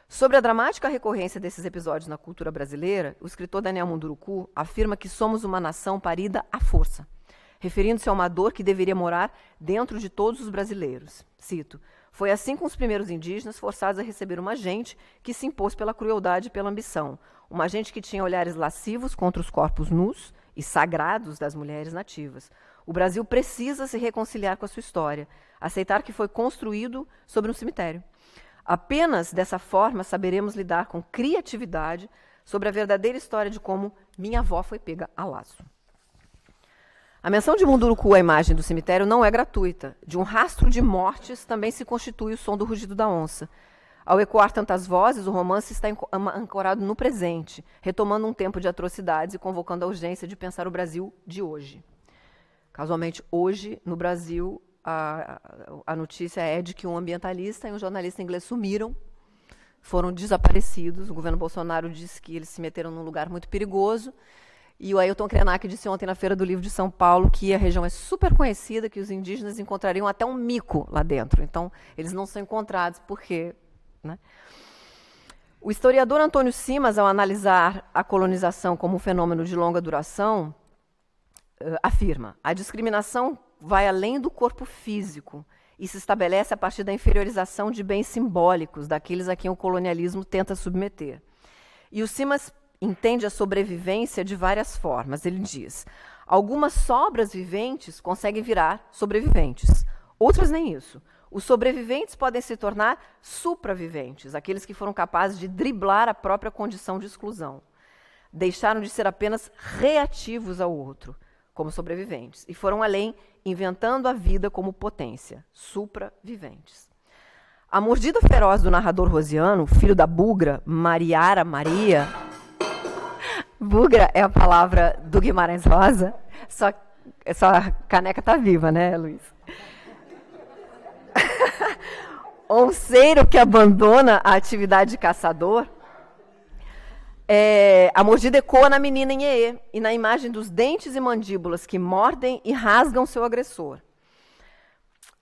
Sobre a dramática recorrência desses episódios na cultura brasileira, o escritor Daniel Munduruku afirma que somos uma nação parida à força referindo-se a uma dor que deveria morar dentro de todos os brasileiros. Cito: Foi assim com os primeiros indígenas forçados a receber uma gente que se impôs pela crueldade e pela ambição, uma gente que tinha olhares lascivos contra os corpos nus e sagrados das mulheres nativas. O Brasil precisa se reconciliar com a sua história, aceitar que foi construído sobre um cemitério. Apenas dessa forma saberemos lidar com criatividade sobre a verdadeira história de como minha avó foi pega a laço. A menção de Munduruku à imagem do cemitério não é gratuita. De um rastro de mortes também se constitui o som do rugido da onça. Ao ecoar tantas vozes, o romance está ancorado no presente, retomando um tempo de atrocidades e convocando a urgência de pensar o Brasil de hoje. Casualmente, hoje, no Brasil, a, a notícia é de que um ambientalista e um jornalista inglês sumiram, foram desaparecidos. O governo Bolsonaro disse que eles se meteram num lugar muito perigoso e o Ailton Krenak disse ontem na Feira do Livro de São Paulo que a região é super conhecida, que os indígenas encontrariam até um mico lá dentro. Então, eles não são encontrados porque. Né? O historiador Antônio Simas, ao analisar a colonização como um fenômeno de longa duração, eh, afirma: a discriminação vai além do corpo físico e se estabelece a partir da inferiorização de bens simbólicos daqueles a quem o colonialismo tenta submeter. E o Simas entende a sobrevivência de várias formas. Ele diz: algumas sobras viventes conseguem virar sobreviventes, outras nem isso. Os sobreviventes podem se tornar supraviventes, aqueles que foram capazes de driblar a própria condição de exclusão. Deixaram de ser apenas reativos ao outro, como sobreviventes, e foram além, inventando a vida como potência, supraviventes. A mordida feroz do narrador rosiano, filho da bugra Mariara Maria, Bugra é a palavra do Guimarães Rosa, só, só a caneca tá viva, né, Luiz? Onceiro que abandona a atividade de caçador. É, a mordida ecoa na menina em EE e na imagem dos dentes e mandíbulas que mordem e rasgam seu agressor.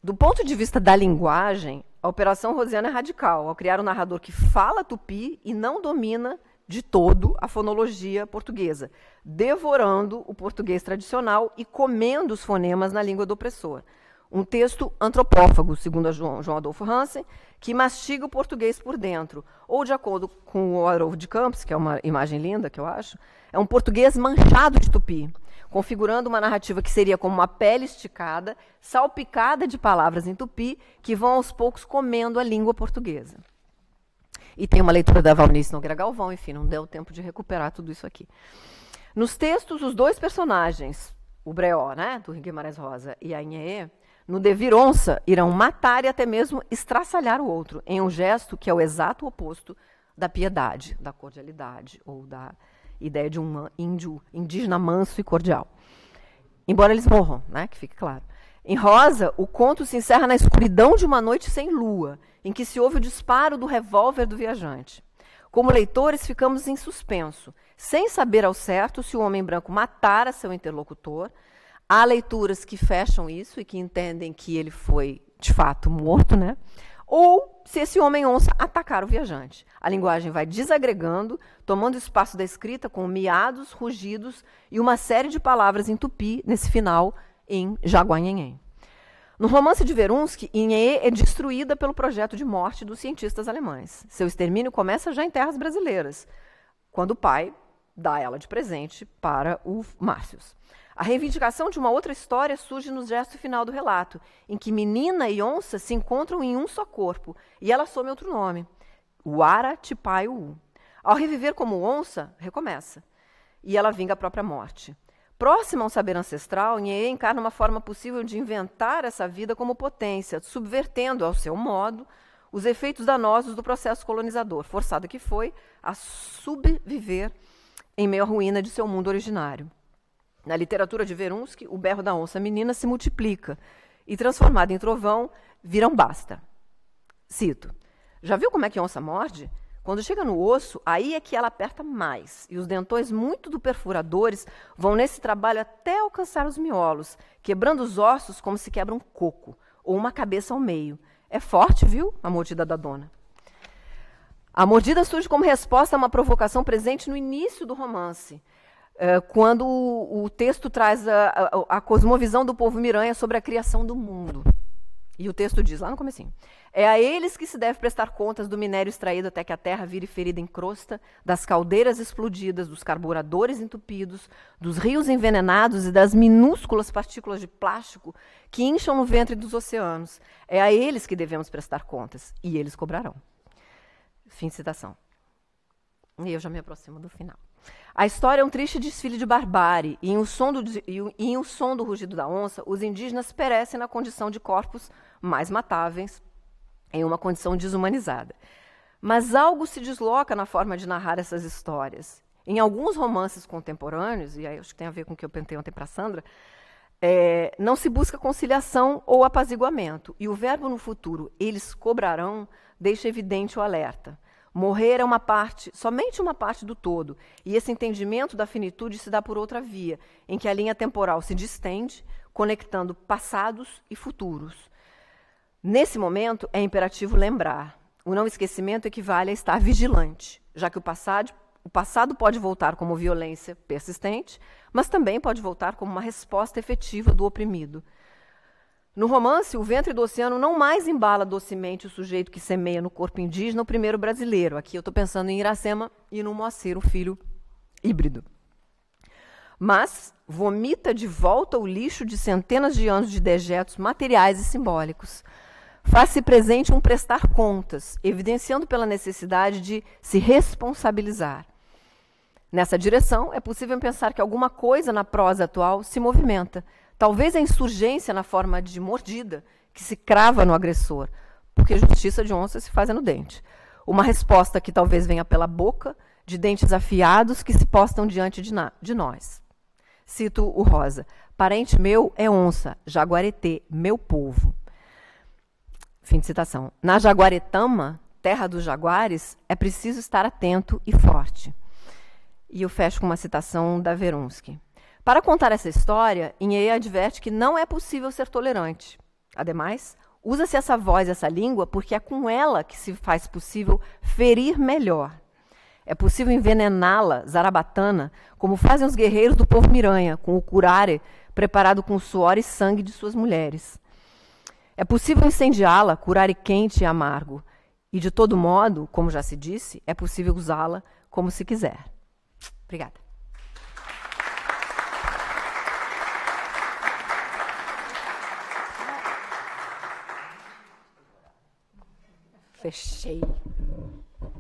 Do ponto de vista da linguagem, a Operação Rosiana é radical, ao criar um narrador que fala tupi e não domina de todo a fonologia portuguesa, devorando o português tradicional e comendo os fonemas na língua do opressor. Um texto antropófago, segundo João, João Adolfo Hansen, que mastiga o português por dentro. Ou, de acordo com o Haroldo de Campos, que é uma imagem linda, que eu acho, é um português manchado de tupi, configurando uma narrativa que seria como uma pele esticada, salpicada de palavras em tupi, que vão aos poucos comendo a língua portuguesa. E tem uma leitura da Valnice Nogueira Galvão, enfim, não deu tempo de recuperar tudo isso aqui. Nos textos, os dois personagens, o Breó, né, do Guimarães Rosa, e a Inhê, no devir onça, irão matar e até mesmo estraçalhar o outro, em um gesto que é o exato oposto da piedade, da cordialidade, ou da ideia de um índio, indígena manso e cordial. Embora eles morram, né, que fique claro. Em Rosa, o conto se encerra na escuridão de uma noite sem lua, em que se ouve o disparo do revólver do viajante. Como leitores, ficamos em suspenso, sem saber ao certo se o homem branco matara seu interlocutor. Há leituras que fecham isso e que entendem que ele foi, de fato, morto, né? Ou se esse homem onça atacar o viajante. A linguagem vai desagregando, tomando espaço da escrita com miados, rugidos e uma série de palavras em tupi nesse final em Jaguanhenhen. No romance de Verunsky, Inhê é destruída pelo projeto de morte dos cientistas alemães. Seu extermínio começa já em terras brasileiras, quando o pai dá ela de presente para o Márcios. A reivindicação de uma outra história surge no gesto final do relato, em que menina e onça se encontram em um só corpo, e ela some outro nome, Uara Tipaiu. Ao reviver como onça, recomeça, e ela vinga a própria morte. Próxima a um saber ancestral, Nye encarna uma forma possível de inventar essa vida como potência, subvertendo ao seu modo os efeitos danosos do processo colonizador, forçado que foi a subviver em meio à ruína de seu mundo originário. Na literatura de Verunsky, o berro da onça menina se multiplica e, transformado em trovão, vira um basta. Cito: Já viu como é que onça morde? Quando chega no osso, aí é que ela aperta mais, e os dentões muito do perfuradores vão nesse trabalho até alcançar os miolos, quebrando os ossos como se quebra um coco, ou uma cabeça ao meio. É forte, viu, a mordida da dona. A mordida surge como resposta a uma provocação presente no início do romance, eh, quando o texto traz a, a, a cosmovisão do povo miranha sobre a criação do mundo. E o texto diz lá no comecinho: É a eles que se deve prestar contas do minério extraído até que a terra vire ferida em crosta, das caldeiras explodidas, dos carburadores entupidos, dos rios envenenados e das minúsculas partículas de plástico que incham no ventre dos oceanos. É a eles que devemos prestar contas, e eles cobrarão. Fim de citação. E eu já me aproximo do final. A história é um triste desfile de barbárie, e em o som do, em o som do rugido da onça, os indígenas perecem na condição de corpos mais matáveis, em uma condição desumanizada. Mas algo se desloca na forma de narrar essas histórias. Em alguns romances contemporâneos, e aí acho que tem a ver com o que eu pentei ontem para a Sandra, é, não se busca conciliação ou apaziguamento. E o verbo no futuro, eles cobrarão, deixa evidente o alerta. Morrer é uma parte, somente uma parte do todo. E esse entendimento da finitude se dá por outra via, em que a linha temporal se distende, conectando passados e futuros. Nesse momento, é imperativo lembrar. O não esquecimento equivale a estar vigilante, já que o passado, o passado pode voltar como violência persistente, mas também pode voltar como uma resposta efetiva do oprimido. No romance, o ventre do oceano não mais embala docemente o sujeito que semeia no corpo indígena o primeiro brasileiro. Aqui eu estou pensando em Iracema e no Moacir, o filho híbrido. Mas vomita de volta o lixo de centenas de anos de dejetos materiais e simbólicos. Faz-se presente um prestar contas, evidenciando pela necessidade de se responsabilizar. Nessa direção, é possível pensar que alguma coisa na prosa atual se movimenta, talvez a insurgência na forma de mordida que se crava no agressor, porque justiça de onça se faz no dente. Uma resposta que talvez venha pela boca, de dentes afiados que se postam diante de, de nós. Cito o Rosa: Parente meu é onça, jaguaretê, meu povo. Fim de citação. Na Jaguaretama, terra dos jaguares, é preciso estar atento e forte. E eu fecho com uma citação da Verunsky. Para contar essa história, Inhei adverte que não é possível ser tolerante. Ademais, usa-se essa voz, essa língua, porque é com ela que se faz possível ferir melhor. É possível envenená-la, zarabatana, como fazem os guerreiros do povo Miranha, com o curare preparado com suor e sangue de suas mulheres. É possível incendiá-la, curar e quente e amargo, e de todo modo, como já se disse, é possível usá-la como se quiser. Obrigada. Fechei.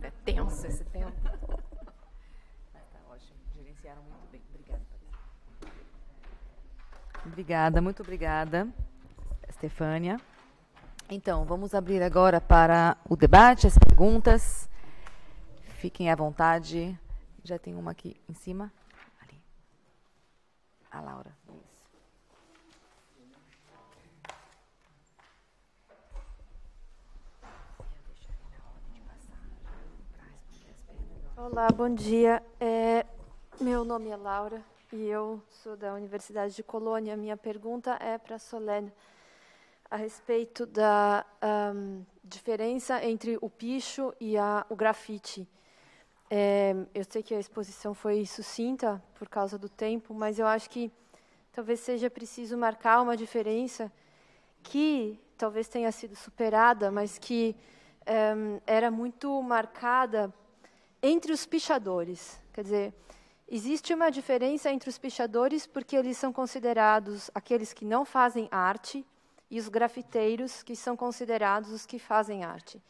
É tenso esse tempo. Tá ótimo. Gerenciaram muito bem. Obrigada. Obrigada, muito obrigada. Estefânia. Então, vamos abrir agora para o debate, as perguntas. Fiquem à vontade. Já tem uma aqui em cima. Ali. A Laura. Olá, bom dia. É, meu nome é Laura e eu sou da Universidade de Colônia. Minha pergunta é para a Solene a respeito da um, diferença entre o picho e a, o grafite. É, eu sei que a exposição foi sucinta por causa do tempo, mas eu acho que talvez seja preciso marcar uma diferença que talvez tenha sido superada, mas que um, era muito marcada entre os pichadores. Quer dizer, existe uma diferença entre os pichadores porque eles são considerados aqueles que não fazem arte, e os grafiteiros, que são considerados os que fazem arte.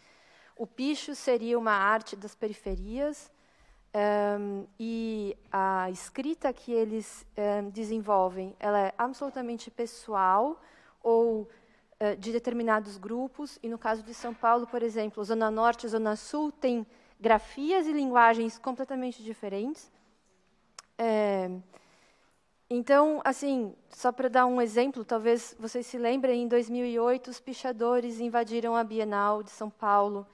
O picho seria uma arte das periferias, um, ehm, e a escrita que eles um, ehm, desenvolvem ela é absolutamente pessoal ou uh, de determinados grupos. E no caso de São Paulo, por exemplo, Zona Norte e Zona Sul têm grafias e linguagens completamente diferentes. É, então, assim, só para dar um exemplo, talvez vocês se lembrem, em 2008, os pichadores invadiram a Bienal de São Paulo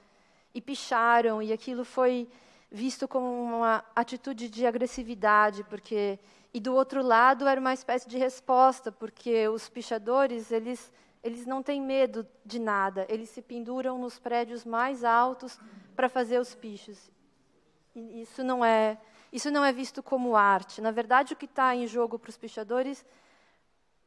e picharam, e aquilo foi visto como uma atitude de agressividade, porque e do outro lado era uma espécie de resposta, porque os pichadores, eles eles não têm medo de nada, eles se penduram nos prédios mais altos para fazer os pichos. E isso não é isso não é visto como arte. Na verdade, o que está em jogo para os pichadores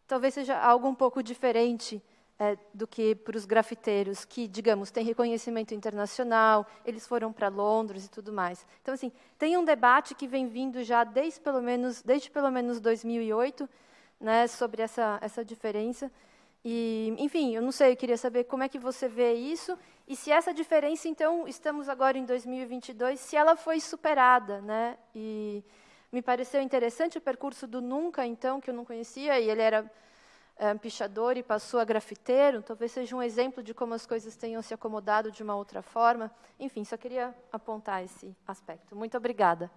talvez seja algo um pouco diferente é, do que para os grafiteiros, que, digamos, têm reconhecimento internacional, eles foram para Londres e tudo mais. Então, assim, tem um debate que vem vindo já desde pelo menos, desde pelo menos 2008, né, sobre essa, essa diferença. E, enfim, eu não sei, eu queria saber como é que você vê isso e se essa diferença, então, estamos agora em 2022, se ela foi superada, né? E me pareceu interessante o percurso do Nunca, então, que eu não conhecia, e ele era é, pichador e passou a grafiteiro, talvez seja um exemplo de como as coisas tenham se acomodado de uma outra forma. Enfim, só queria apontar esse aspecto. Muito obrigada.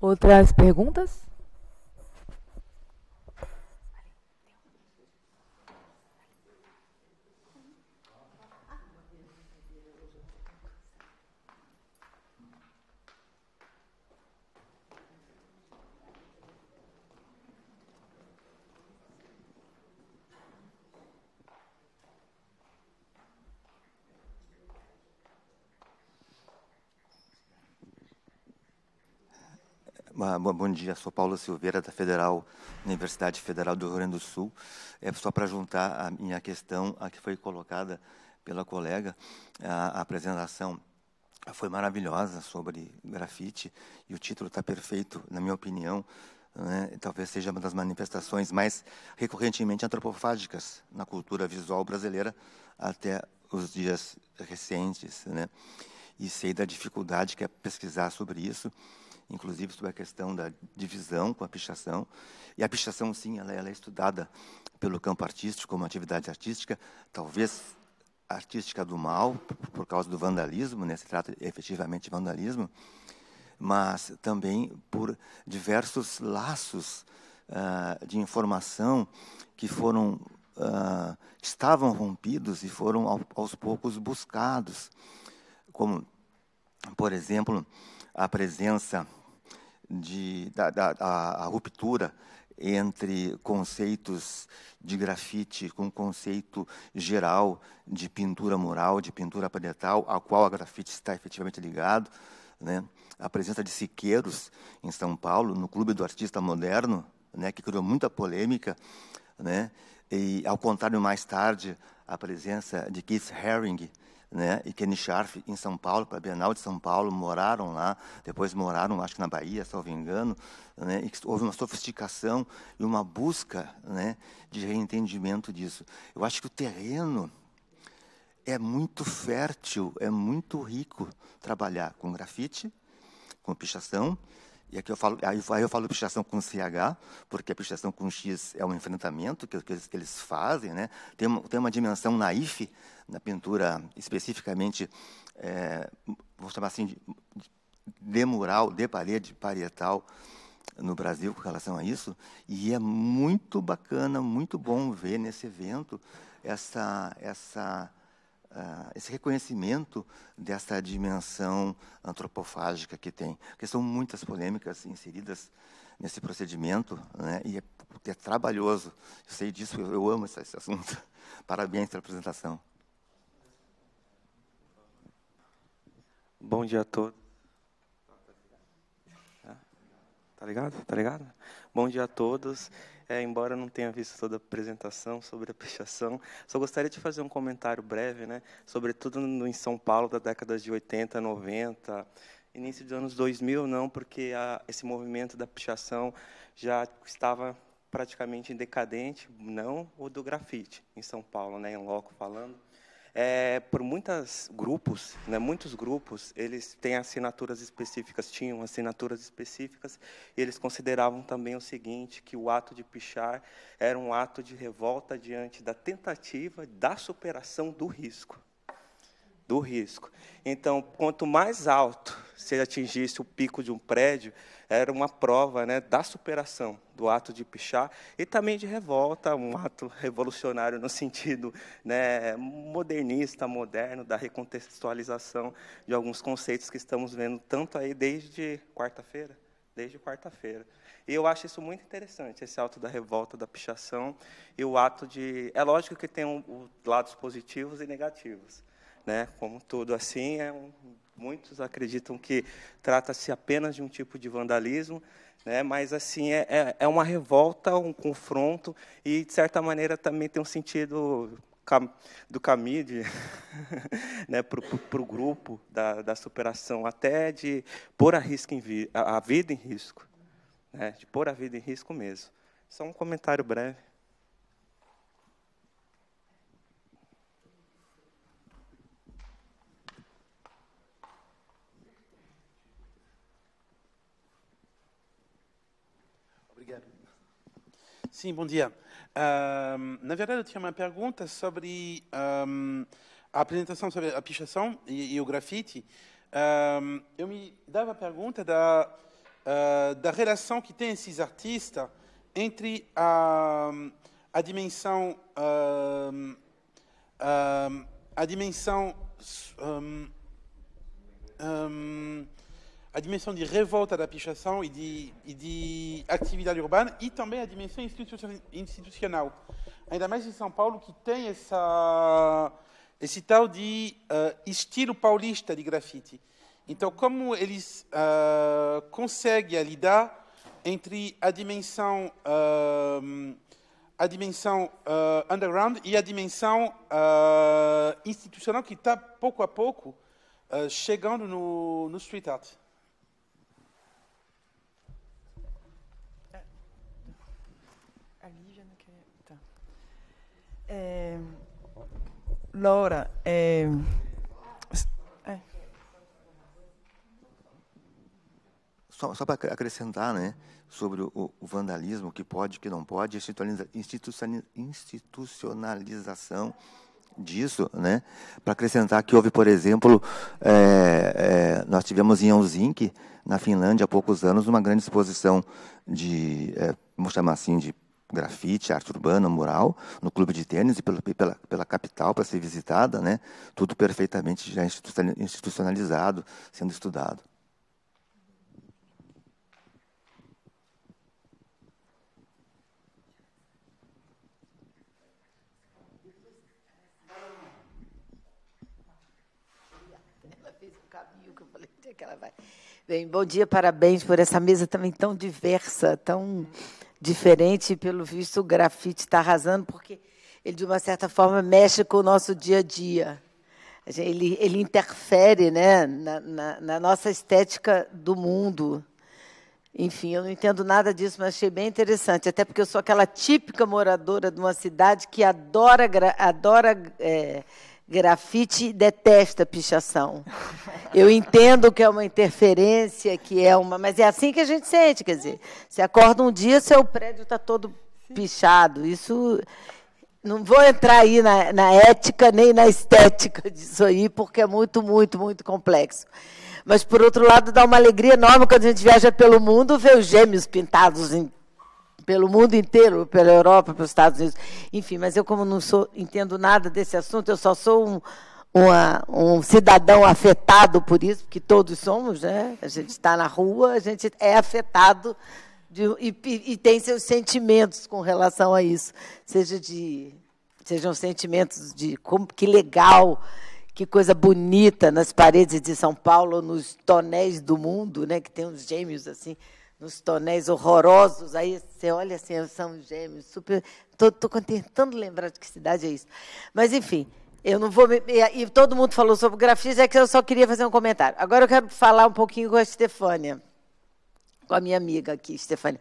Outras perguntas? Bom dia, sou Paula Silveira, da Federal, Universidade Federal do Rio Grande do Sul. É só para juntar a minha questão, a que foi colocada pela colega, a, a apresentação foi maravilhosa sobre grafite, e o título está perfeito, na minha opinião, né? talvez seja uma das manifestações mais recorrentemente antropofágicas na cultura visual brasileira até os dias recentes. Né? E sei da dificuldade que é pesquisar sobre isso, inclusive sobre a questão da divisão com a pichação. E a pichação, sim, ela, ela é estudada pelo campo artístico como atividade artística, talvez artística do mal, por causa do vandalismo, né? se trata efetivamente de vandalismo, mas também por diversos laços uh, de informação que foram uh, estavam rompidos e foram ao, aos poucos buscados, como, por exemplo, a presença de, da, da a, a ruptura entre conceitos de grafite com o conceito geral de pintura mural, de pintura panetal, a qual a grafite está efetivamente ligado, né? A presença de Siqueiros em São Paulo, no Clube do Artista Moderno, né, que criou muita polêmica, né? E ao contrário mais tarde, a presença de Keith Haring né, e Kenny Scharf em São Paulo, para a Bienal de São Paulo, moraram lá, depois moraram, acho que na Bahia, salvo engano, né, e houve uma sofisticação e uma busca né, de reentendimento disso. Eu acho que o terreno é muito fértil, é muito rico trabalhar com grafite, com pichação, e aqui eu falo, aí eu falo prestação com CH, porque a prestação com X é um enfrentamento que, que eles, que eles fazem, né? Tem uma, tem uma dimensão naif na pintura, especificamente, é, vou chamar assim, de, de mural, de parede, parietal, no Brasil com relação a isso. E é muito bacana, muito bom ver nesse evento essa, essa ah, esse reconhecimento dessa dimensão antropofágica que tem. Porque são muitas polêmicas inseridas nesse procedimento, né, e é, é, trabalhoso. Eu sei disso, eu, eu amo esse, esse assunto. Parabéns pela apresentação. Bom dia a todos. Tá ligado? Tá ligado? Bom dia a todos. É, embora não tenha visto toda a apresentação sobre a pichação, só gostaria de fazer um comentário breve, né, sobretudo no, em São Paulo da década de 80, 90, início dos anos 2000, não, porque a, esse movimento da pichação já estava praticamente decadente, não o do grafite, em São Paulo, né, em loco falando. É, por muitos grupos, né, muitos grupos, eles têm assinaturas específicas, tinham assinaturas específicas, e eles consideravam também o seguinte, que o ato de pichar era um ato de revolta diante da tentativa da superação do risco do risco. Então, quanto mais alto se atingisse o pico de um prédio, era uma prova né, da superação do ato de pichar e também de revolta, um ato revolucionário no sentido né, modernista, moderno, da recontextualização de alguns conceitos que estamos vendo tanto aí desde quarta-feira, desde quarta-feira. E eu acho isso muito interessante, esse ato da revolta, da pichação e o ato de. É lógico que tem um, lados positivos e negativos né? Como tudo assim, é um, muitos acreditam que trata-se apenas de um tipo de vandalismo, né? Mas assim é, é, é uma revolta, um confronto e de certa maneira também tem um sentido do Camide né, para o grupo da, da, superação, até de pôr a, risco vi, a vida em risco, né, de pôr a vida em risco mesmo. Só um comentário breve. Sim, bom dia. na verdade, eu tinha uma pergunta sobre a apresentação sobre a pichação e, e o grafite. eu me dava a pergunta da, uh, da relação que tem esses artistas entre a, a dimensão uh, uh, a dimensão um, um, a dimensão de revolta da pichação e de, e de atividade urbana e também a dimensão institucional. Ainda mais em São Paulo, que tem essa, esse tal de uh, estilo paulista de grafite. Então, como eles uh, conseguem lidar entre a dimensão, uh, a dimensão underground e a dimensão institucional que está, pouco a pouco, chegando no, no street art. É, Laura, é, é. só, só para acrescentar, né, sobre o, o vandalismo, que pode, que não pode, institucionalização disso, né? Para acrescentar que houve, por exemplo, é, é, nós tivemos em Helsinki, na Finlândia, há poucos anos, uma grande exposição de, é, vamos chamar assim, de grafite, arte urbana, mural, no clube de tênis e pela, pela, pela capital para ser visitada, né? tudo perfeitamente já institucionalizado, sendo estudado. É Bem, bom dia, parabéns por essa mesa também tão diversa, tão diferente. E, pelo visto, o grafite está arrasando, porque ele, de uma certa forma, mexe com o nosso dia a dia. Ele, ele interfere né, na, na, na nossa estética do mundo. Enfim, eu não entendo nada disso, mas achei bem interessante. Até porque eu sou aquela típica moradora de uma cidade que adora, adora é, Grafite detesta pichação. Eu entendo que é uma interferência, que é uma. Mas é assim que a gente sente, quer dizer, você acorda um dia, seu prédio está todo pichado. Isso. Não vou entrar aí na, na ética nem na estética disso aí, porque é muito, muito, muito complexo. Mas, por outro lado, dá uma alegria enorme quando a gente viaja pelo mundo, ver os gêmeos pintados em pelo mundo inteiro, pela Europa, pelos Estados Unidos, enfim. Mas eu, como não sou, entendo nada desse assunto, eu só sou um, uma, um cidadão afetado por isso, porque todos somos, né? A gente está na rua, a gente é afetado de, e, e, tem seus sentimentos com relação a isso, seja de sejam sentimentos de como que legal, que coisa bonita nas paredes de São Paulo, nos tonéis do mundo, né? Que tem uns gêmeos assim nos tonéis horrorosos. Aí você olha assim, são gêmeos, super. Estou tentando lembrar de que cidade é isso. Mas, enfim, eu não vou. Me... E, e todo mundo falou sobre grafite, é que eu só queria fazer um comentário. Agora eu quero falar um pouquinho com a Estefânia, com a minha amiga aqui, Estefânia.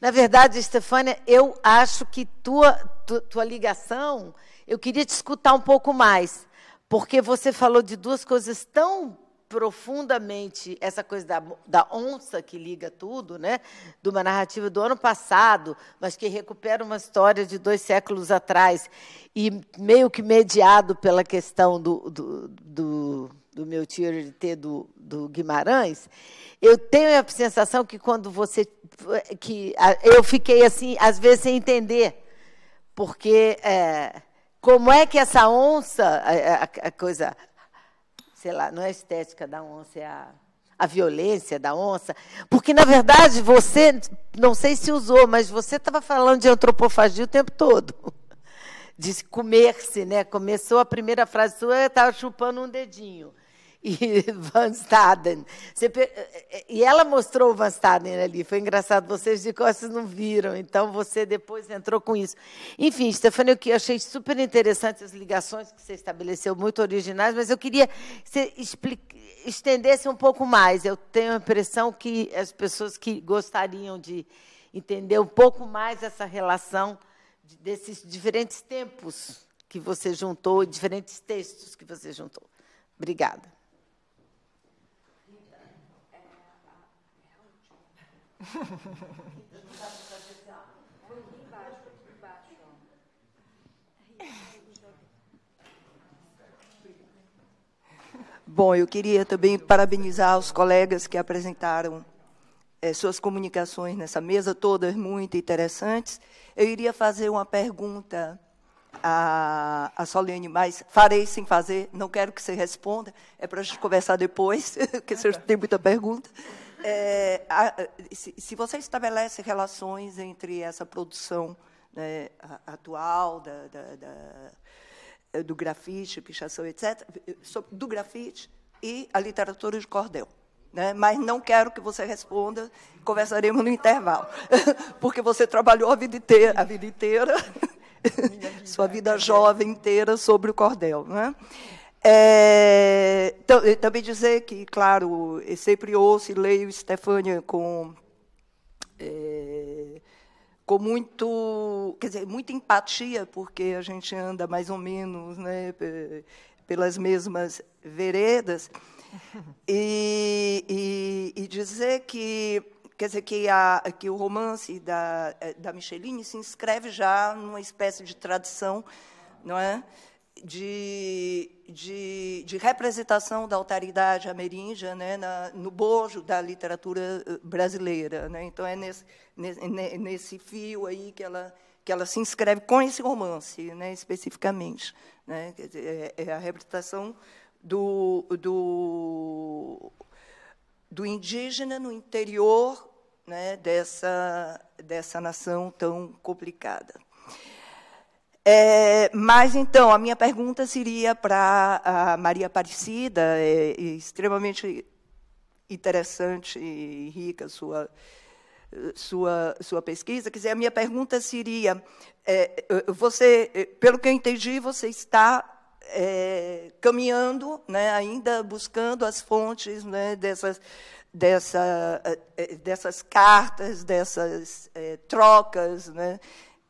Na verdade, Estefânia, eu acho que tua, tua, tua ligação, eu queria te escutar um pouco mais, porque você falou de duas coisas tão profundamente essa coisa da, da, onça que liga tudo, né? de uma narrativa do ano passado, mas que recupera uma história de dois séculos atrás, e meio que mediado pela questão do, do, do, do meu tio T do, do Guimarães, eu tenho a sensação que quando você. que Eu fiquei assim, às vezes, sem entender, porque. É, como é que essa onça, é, é, a, a coisa, sei lá, não é a estética da onça, é a, a violência da onça. Porque, na verdade, você, não sei se usou, mas você estava falando de antropofagia o tempo todo. De comer-se, né? Começou a primeira frase sua, eu estava chupando um dedinho e Van Staden. Você, eh, eh, e ela mostrou o Van Staden ali. Foi engraçado, vocês de costas não viram, então você depois entrou com isso. Enfim, Stefania, eu achei super interessante as ligações que você estabeleceu, muito originais, mas eu queria que você explique, estendesse um pouco mais. Eu tenho a impressão que as pessoas que gostariam de entender um pouco mais essa relação desses diferentes tempos que você juntou, diferentes textos que você juntou. Obrigada. Bom, eu queria também parabenizar os colegas que apresentaram é, suas comunicações nessa mesa, todas muito interessantes. Eu iria fazer uma pergunta a, a Solene, mas farei sem fazer, não quero que você responda, é para a gente conversar depois, porque você tem muita pergunta é, a, se, se, você estabelece relações entre essa produção né, atual da, da, da, eh, do grafite, pichação, etc., eh, do grafite e a literatura de cordel. Né? Mas não quero que você responda, conversaremos no intervalo, porque você trabalhou a vida inteira, a vida inteira vida. sua vida jovem inteira sobre o cordel. Né? É, eh, também dizer que, claro, eu sempre ouço e leio Stefania com, é, com muito, quer dizer, muita empatia, porque a gente anda mais ou menos né, pelas mesmas veredas. E, e, e dizer que quer dizer que, a, que o romance da, eh, da Micheline se inscreve já numa espécie de tradição, não é? de, de, de, representação da alteridade ameríndia né, na, no bojo da literatura eh, brasileira. Né? Então, é nesse, nesse, fio aí que ela, que ela se inscreve com esse romance, né, especificamente. Né? É, é a representação do, do, do indígena no interior né, dessa, dessa nação tão complicada. É, mas então, a minha pergunta seria para a Maria Aparecida, é, é extremamente interessante e rica sua sua sua pesquisa. Quer dizer, a minha pergunta seria, é, é, você, é, pelo que eu entendi, você está caminhando, né, ainda buscando as fontes né, dessas dessa, dessas cartas, dessas trocas, né,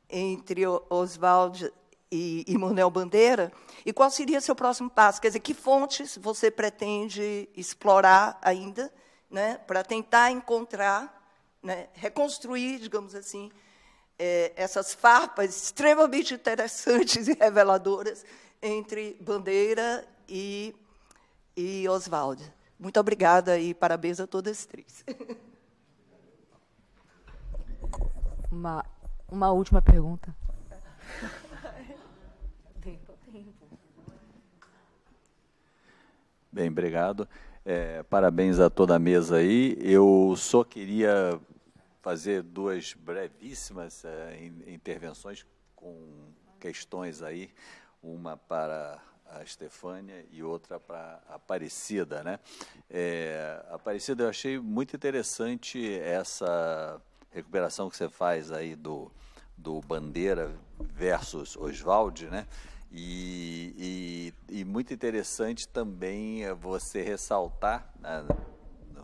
entre Oswald e, Manuel Bandeira, e qual seria seu próximo passo? Quer dizer, que fontes você pretende explorar ainda né, para tentar encontrar, né, reconstruir, digamos assim, é, essas farpas extremamente interessantes e reveladoras entre Bandeira e, e Oswald. Muito obrigada e parabéns a todas as três. Uma última pergunta. Bem, obrigado. É, parabéns a toda a mesa aí. Eu só queria fazer duas brevíssimas é, intervenções com questões aí, uma para a Estefânia e outra para a Aparecida, né? É, Aparecida, eu achei muito interessante essa recuperação que você faz aí do, do Bandeira versus Oswald, né? E, e, e, muito interessante também é você ressaltar né,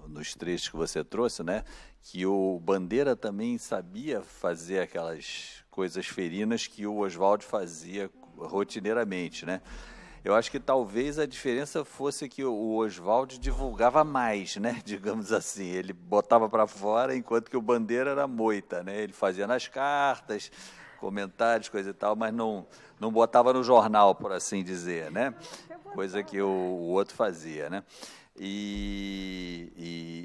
nos trechos que você trouxe, né? Que o Bandeira também sabia fazer aquelas coisas ferinas que o Oswald fazia rotineiramente, né? Eu acho que talvez a diferença fosse que o Oswald divulgava mais, né? Digamos assim, ele botava para fora, enquanto que o Bandeira era moita, né? Ele fazia nas cartas, comentários, coisa e tal, mas não, não botava no jornal, por assim dizer, né? Coisa que o, o outro fazia, né? E,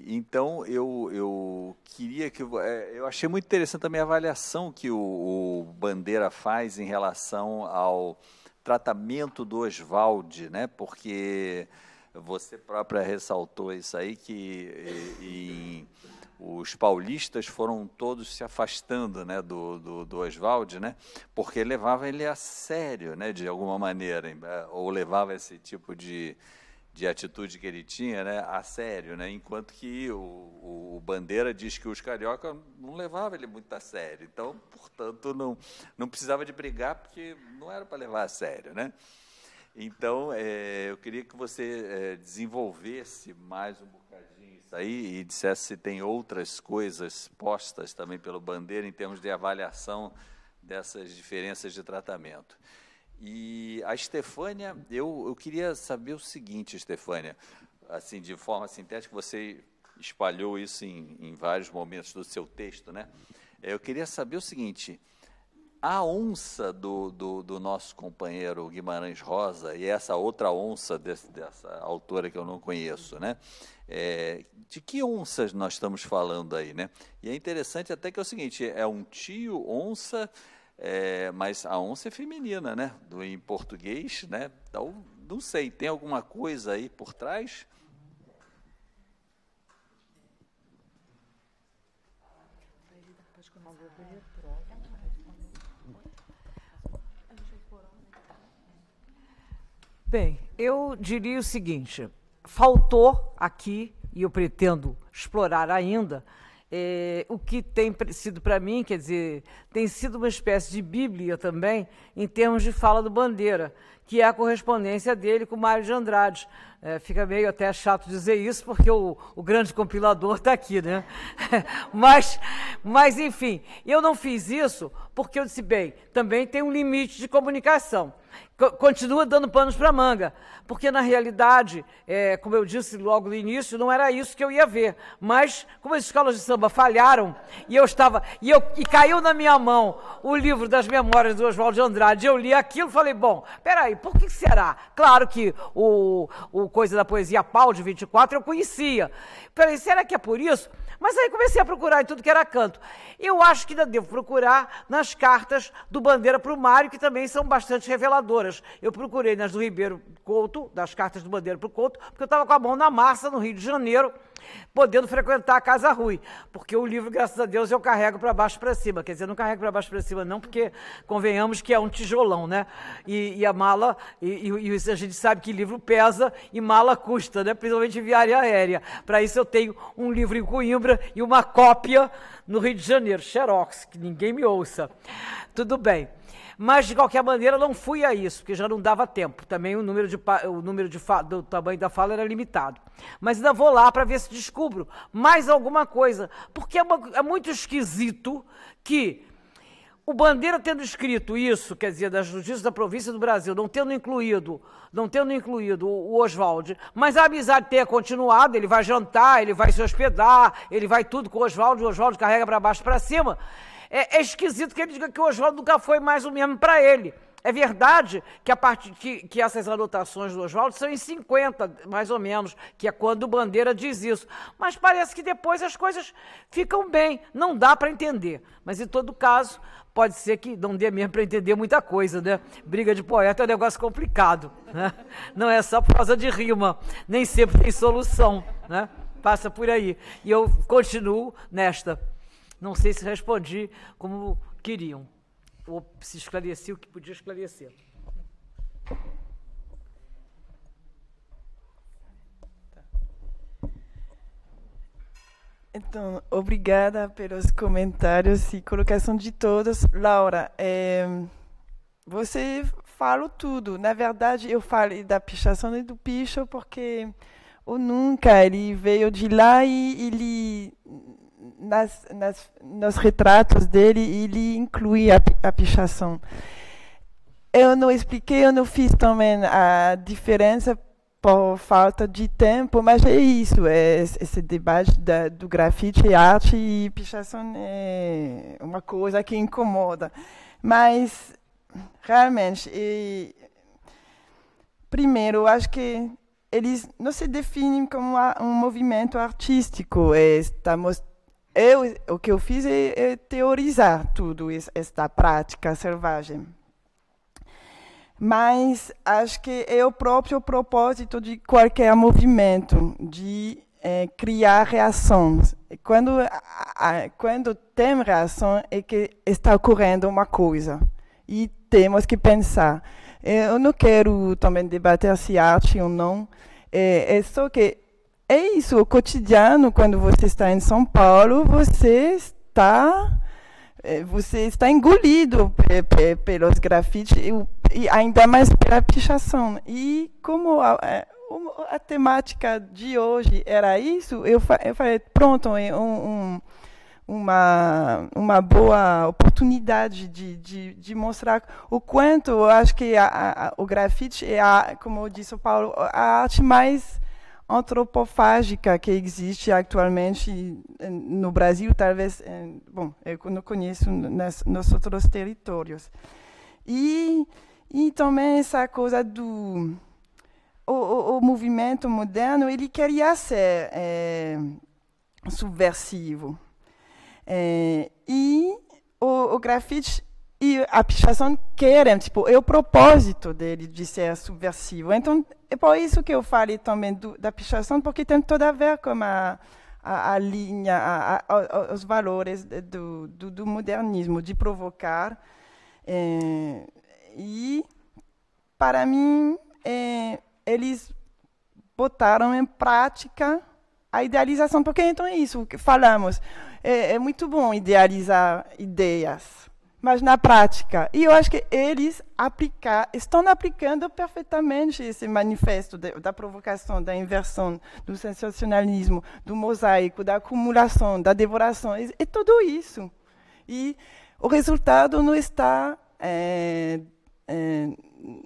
e, então eu, eu queria que é, eu achei muito interessante também a avaliação que o, o Bandeira faz em relação ao tratamento do Oswald, né? Porque você própria ressaltou isso aí que e, e, os paulistas foram todos se afastando né, do, do, do Oswald, né, porque levava ele a sério, né, de alguma maneira, eh, ou levava esse tipo de, de atitude que ele tinha, né, a sério, né, enquanto que o, o, Bandeira diz que os carioca não levava ele muito a sério, então, portanto, não, não precisava de brigar porque não era para levar a sério, né? Então, é, eu queria que você é, desenvolvesse mais um bocadinho isso aí e dissesse se tem outras coisas postas também pelo Bandeira em termos de avaliação dessas diferenças de tratamento. E a Estefânia, eu, eu queria saber o seguinte, Estefânia, assim, de forma sintética, você espalhou isso em, em vários momentos do seu texto, né? Eu queria saber o seguinte, a onça do, do, do, nosso companheiro Guimarães Rosa e essa outra onça desse, dessa autora que eu não conheço, né? É, de que onças nós estamos falando aí, né? E é interessante até que é o seguinte, é um tio onça, é, mas a onça é feminina, né? Do, em português, né? Então, não sei, tem alguma coisa aí por trás? Bem, eu diria o seguinte: faltou aqui, e eu pretendo explorar ainda, é, o que tem sido para mim, quer dizer, tem sido uma espécie de bíblia também, em termos de fala do Bandeira, que é a correspondência dele com Mário de Andrade. É, fica meio até chato dizer isso, porque o, o grande compilador está aqui, né? mas, mas, enfim, eu não fiz isso porque eu disse, bem, também tem um limite de comunicação continua dando panos para manga, porque na realidade, é, como eu disse logo no início, não era isso que eu ia ver. Mas como as escolas de samba falharam e eu estava e, eu, e caiu na minha mão o livro das Memórias do Oswaldo de Andrade, eu li aquilo, e falei bom, peraí, por que será? Claro que o, o coisa da poesia Pau de 24 eu conhecia. Peraí, será que é por isso? Mas aí comecei a procurar em tudo que era canto. Eu acho que ainda devo procurar nas cartas do Bandeira para o Mário, que também são bastante reveladoras. Eu procurei nas do Ribeiro Couto, das cartas do Bandeira para o Couto, porque eu estava com a mão na massa no Rio de Janeiro podendo frequentar a casa Rui, porque o livro, graças a Deus, eu carrego para baixo para cima. Quer dizer, não carrego para baixo para cima, não, porque convenhamos que é um tijolão, né? E, e a mala, e, e, a gente sabe que livro pesa e mala custa, né? Principalmente viária aérea. Para isso, eu tenho um livro em Coimbra e uma cópia no Rio de Janeiro, Xerox, que ninguém me ouça. Tudo bem. Mas, de qualquer maneira, não fui a isso, porque já não dava tempo. Também o número, de, o número de do tamanho da fala era limitado. Mas ainda vou lá para ver se descubro mais alguma coisa. Porque é, uma, é muito esquisito que o Bandeira tendo escrito isso, quer dizer, das notícias da província do Brasil, não tendo incluído, não tendo incluído o Oswald, mas a amizade tenha continuado, ele vai jantar, ele vai se hospedar, ele vai tudo com o Oswald, o Oswald carrega para baixo para cima é, é esquisito que ele diga que o Oswaldo nunca foi mais o mesmo para ele. É verdade que, a parte, que, que essas anotações do Oswaldo são em 50, mais ou menos, que é quando o Bandeira diz isso. Mas parece que depois as coisas ficam bem, não dá para entender. Mas, em todo caso, pode ser que não dê mesmo para entender muita coisa, né? Briga de poeta é um negócio complicado, né? Não é só por causa de rima, nem sempre tem solução, né? Passa por aí. E eu continuo nesta. Não sei se respondi como queriam, ou se esclareci o que podia esclarecer. Então, obrigada pelos comentários e colocação de todos. Laura, é, você falou tudo. Na verdade, eu falei da pichação e do picho porque o Nunca ele veio de lá e ele nas, nas, nos retratos dele, ele inclui a, a pichação. Eu não expliquei, eu não fiz também a diferença por falta de tempo, mas é isso, é esse debate da, do grafite e arte e pichação é uma coisa que incomoda. Mas, realmente, e, primeiro, acho que eles não se definem como um movimento artístico, estamos é, tá eu, o que eu fiz é, é teorizar tudo isso, esta prática selvagem. Mas acho que é o próprio propósito de qualquer movimento, de é, criar reações. Quando, a, quando tem reação, é que está ocorrendo uma coisa. E temos que pensar. É, eu não quero também debater se arte ou não, é, é só que é isso, o cotidiano, quando você está em São Paulo, você está é, você está engolido pelos grafites e ainda mais pela pichação. E como a, a, é, a temática de hoje era isso, eu, eu falei, pronto, é um, um, uma, uma boa oportunidade de, de, de, mostrar o quanto eu acho que a, o grafite é, como disse o Paulo, a arte mais antropofágica que existe atualmente no Brasil, talvez, eh, bom, eu não conheço nas, nos outros territórios. E, e também essa coisa do... O, o, o movimento moderno, ele queria ser é, subversivo. É, e o, o grafite e a pichação querem, tipo, é o propósito dele de ser subversivo. Então, é por isso que eu falei também do, da pichação, porque tem tudo a ver com a, a, a linha, a, a, os valores do, do, do, modernismo, de provocar. É, e, para mim, é, eles botaram em prática a idealização, porque então é isso que falamos. É, é muito bom idealizar ideias, mas na prática. E eu acho que eles aplicar, estão aplicando perfeitamente esse manifesto de, da provocação, da inversão, do sensacionalismo, do mosaico, da acumulação, da devoração, é, tudo isso. E o resultado não está. É, é,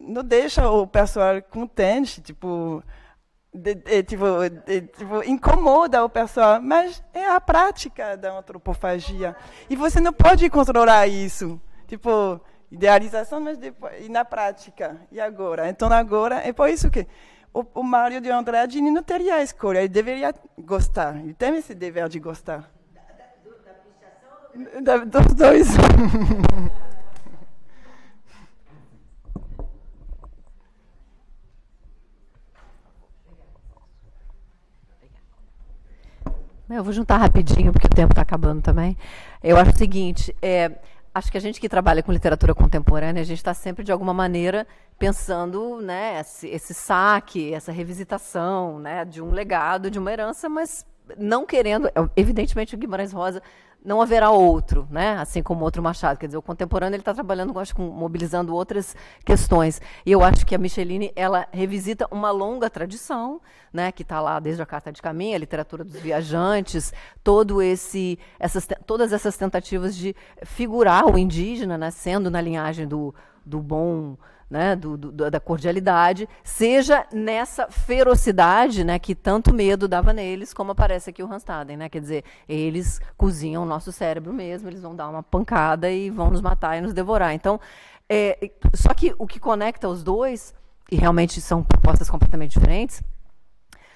não deixa o pessoal contente, tipo de, de, é, tipo, de, é, tipo, incomoda o pessoal, mas é a prática da antropofagia. E você não pode controlar isso. Tipo, idealização, mas depois, e na prática, e agora? Então, agora, é por isso que o, o Mário de Andrade não teria a escolha, ele deveria gostar, ele tem esse dever de gostar. Da, da, do, da pichação? Da, dos dois. É, eu vou juntar rapidinho, porque o tempo está acabando também. Eu acho o seguinte: é, acho que a gente que trabalha com literatura contemporânea, a gente está sempre, de alguma maneira, pensando né, esse, esse, saque, essa revisitação né, de um legado, de uma herança, mas não querendo. É, evidentemente, o Guimarães Rosa não haverá outro, né? assim como outro Machado. Quer dizer, o contemporâneo está trabalhando, acho, com, mobilizando outras questões. E eu acho que a Micheline ela revisita uma longa tradição, né? que está lá desde a Carta de Caminha, a literatura dos viajantes, todo esse, essas, todas essas tentativas de figurar o indígena, né? sendo na linhagem do, do bom né, do, do, da cordialidade, seja nessa ferocidade né, que tanto medo dava neles, como aparece aqui o Hanstaden. Né? Quer dizer, eles cozinham o nosso cérebro mesmo, eles vão dar uma pancada e vão nos matar e nos devorar. Então, é, só que o que conecta os dois, e realmente são propostas completamente diferentes,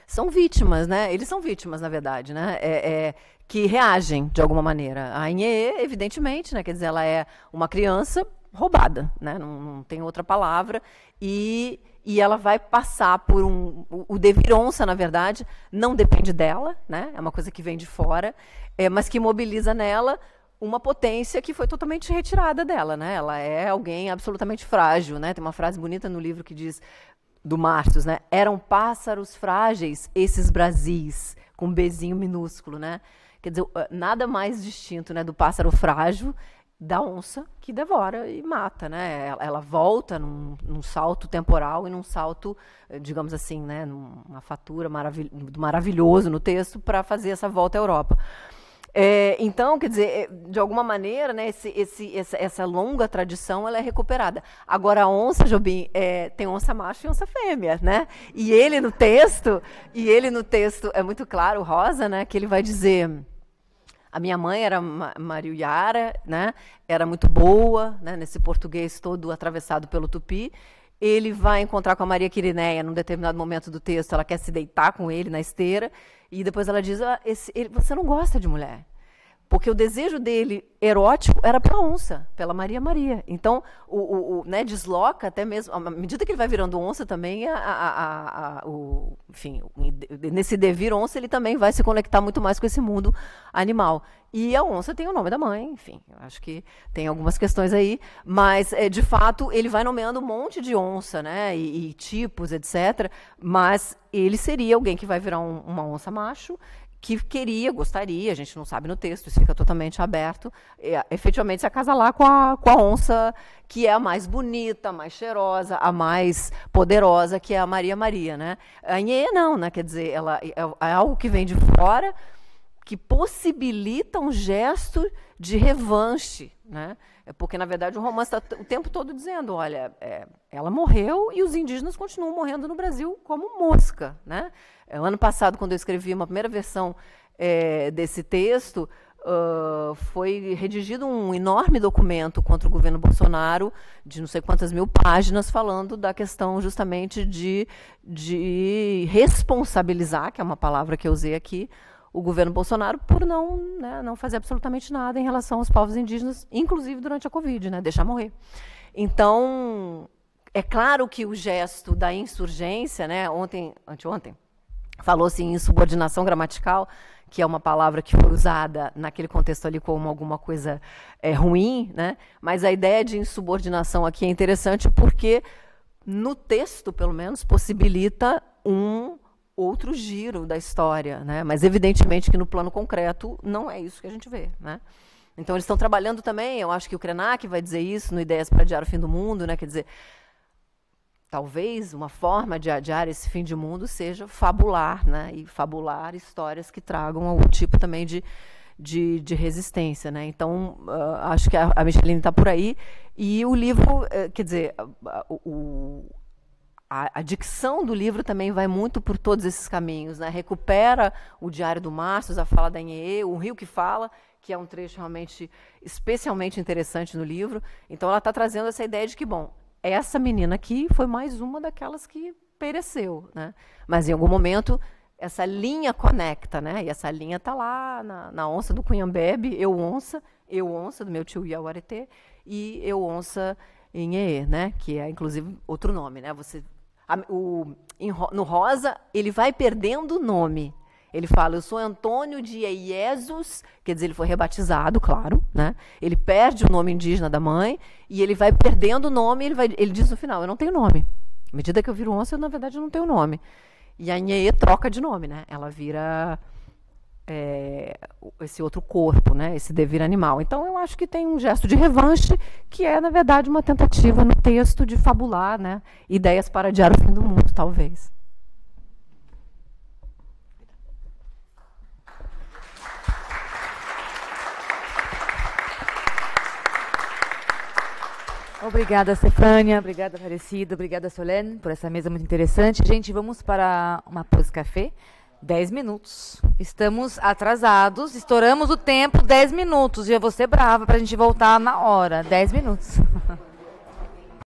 são vítimas, né? Eles são vítimas, na verdade, né? É, é, que reagem de alguma maneira. A Inhe, evidentemente, né? Quer dizer, ela é uma criança roubada, né? não, não tem outra palavra, e, e ela vai passar por um. O devir onça, na verdade, não depende dela, né? é uma coisa que vem de fora, é, mas que mobiliza nela uma potência que foi totalmente retirada dela, né? Ela é alguém absolutamente frágil, né? Tem uma frase bonita no livro que diz do Martius, né? Eram pássaros frágeis esses Brasis, com um bezinho minúsculo, né? Quer dizer, nada mais distinto, né, do pássaro frágil da onça que devora e mata, né? Ela, ela volta num, num, salto temporal e num salto, eh, digamos assim, né, numa fatura maravil maravilhoso no texto para fazer essa volta à Europa. É, então, quer dizer, eh, de alguma maneira, né, esse, esse, essa, essa, longa tradição ela é recuperada. Agora, a onça, Jobim, é, tem onça macho e onça fêmea, né? E ele no texto, e ele no texto é muito claro, Rosa, né, que ele vai dizer a minha mãe era Mariu Yara, né? Era muito boa, né? Nesse português todo atravessado pelo tupi. Ele vai encontrar com a Maria Quirineia num determinado momento do texto. Ela quer se deitar com ele na esteira e depois ela diz: ah, esse, ele, "Você não gosta de mulher." Porque o desejo dele erótico era para onça, pela Maria Maria. Então, o, o, o né, desloca até mesmo, à medida que ele vai virando onça também, a, a, a, o, enfim, nesse devir onça, ele também vai se conectar muito mais com esse mundo animal. E a onça tem o nome da mãe, enfim, acho que tem algumas questões aí, mas é, de fato ele vai nomeando um monte de onça, né, e, e tipos, etc. Mas ele seria alguém que vai virar um, uma onça macho que queria, gostaria, a gente não sabe no texto, isso fica totalmente aberto, é, efetivamente se acasalar com a, com a onça que é a mais bonita, a mais cheirosa, a mais poderosa, que é a Maria Maria. Né? A Nhe não, né? quer dizer, ela é, é, é algo que vem de fora, que possibilita um gesto de revanche. Né? É porque, na verdade, o romance está o tempo todo dizendo: olha, é, ela morreu e os indígenas continuam morrendo no Brasil como mosca. Né? O é, ano passado, quando eu escrevi uma primeira versão é, desse texto, uh, foi redigido um enorme documento contra o governo Bolsonaro, de não sei quantas mil páginas, falando da questão justamente de, de responsabilizar, que é uma palavra que eu usei aqui, o governo Bolsonaro por não, né, não fazer absolutamente nada em relação aos povos indígenas, inclusive durante a Covid, né, deixar morrer. Então, é claro que o gesto da insurgência, né, ontem, anteontem, Falou-se em assim, subordinação gramatical, que é uma palavra que foi usada naquele contexto ali como alguma coisa é, ruim, né? mas a ideia de insubordinação aqui é interessante porque, no texto, pelo menos, possibilita um outro giro da história. Né? Mas, evidentemente, que no plano concreto não é isso que a gente vê. Né? Então, eles estão trabalhando também, eu acho que o Krenak vai dizer isso no Ideias para diário o Fim do Mundo, né? quer dizer, talvez uma forma de adiar esse fim de mundo seja fabular, né? E fabular histórias que tragam algum tipo também de, de, de resistência, né? Então, uh, acho que a, a Micheline está por aí. E o livro, uh, quer dizer, uh, a, a, dicção do livro também vai muito por todos esses caminhos, né? Recupera o Diário do Márcio, a fala da Inhe, o Rio que fala, que é um trecho realmente especialmente interessante no livro. Então, ela está trazendo essa ideia de que, bom, essa menina aqui foi mais uma daquelas que pereceu, né? Mas em algum momento essa linha conecta, né? E essa linha tá lá na, na onça do Cunhambebe, eu onça, eu onça do meu tio Iauareté e eu onça em Eê, né? Que é inclusive outro nome, né? Você a, o, em, no rosa ele vai perdendo o nome ele fala, eu sou Antônio de Jesus, quer dizer, ele foi rebatizado, claro, né? Ele perde o nome indígena da mãe e ele vai perdendo o nome, ele, vai, ele diz no final, eu não tenho nome. À medida que eu viro onça, eu, na verdade, não tenho nome. E a Nhe troca de nome, né? Ela vira é, esse outro corpo, né? Esse devir animal. Então, eu acho que tem um gesto de revanche que é, na verdade, uma tentativa no texto de fabular, né? Ideias para adiar o fim do mundo, talvez. Obrigada, Stefânia. Obrigada, Aparecida. Obrigada, Solene, por essa mesa muito interessante. Gente, vamos para uma pose café. Dez minutos. Estamos atrasados, estouramos o tempo, dez minutos. E eu vou ser brava para a gente voltar na hora. Dez minutos.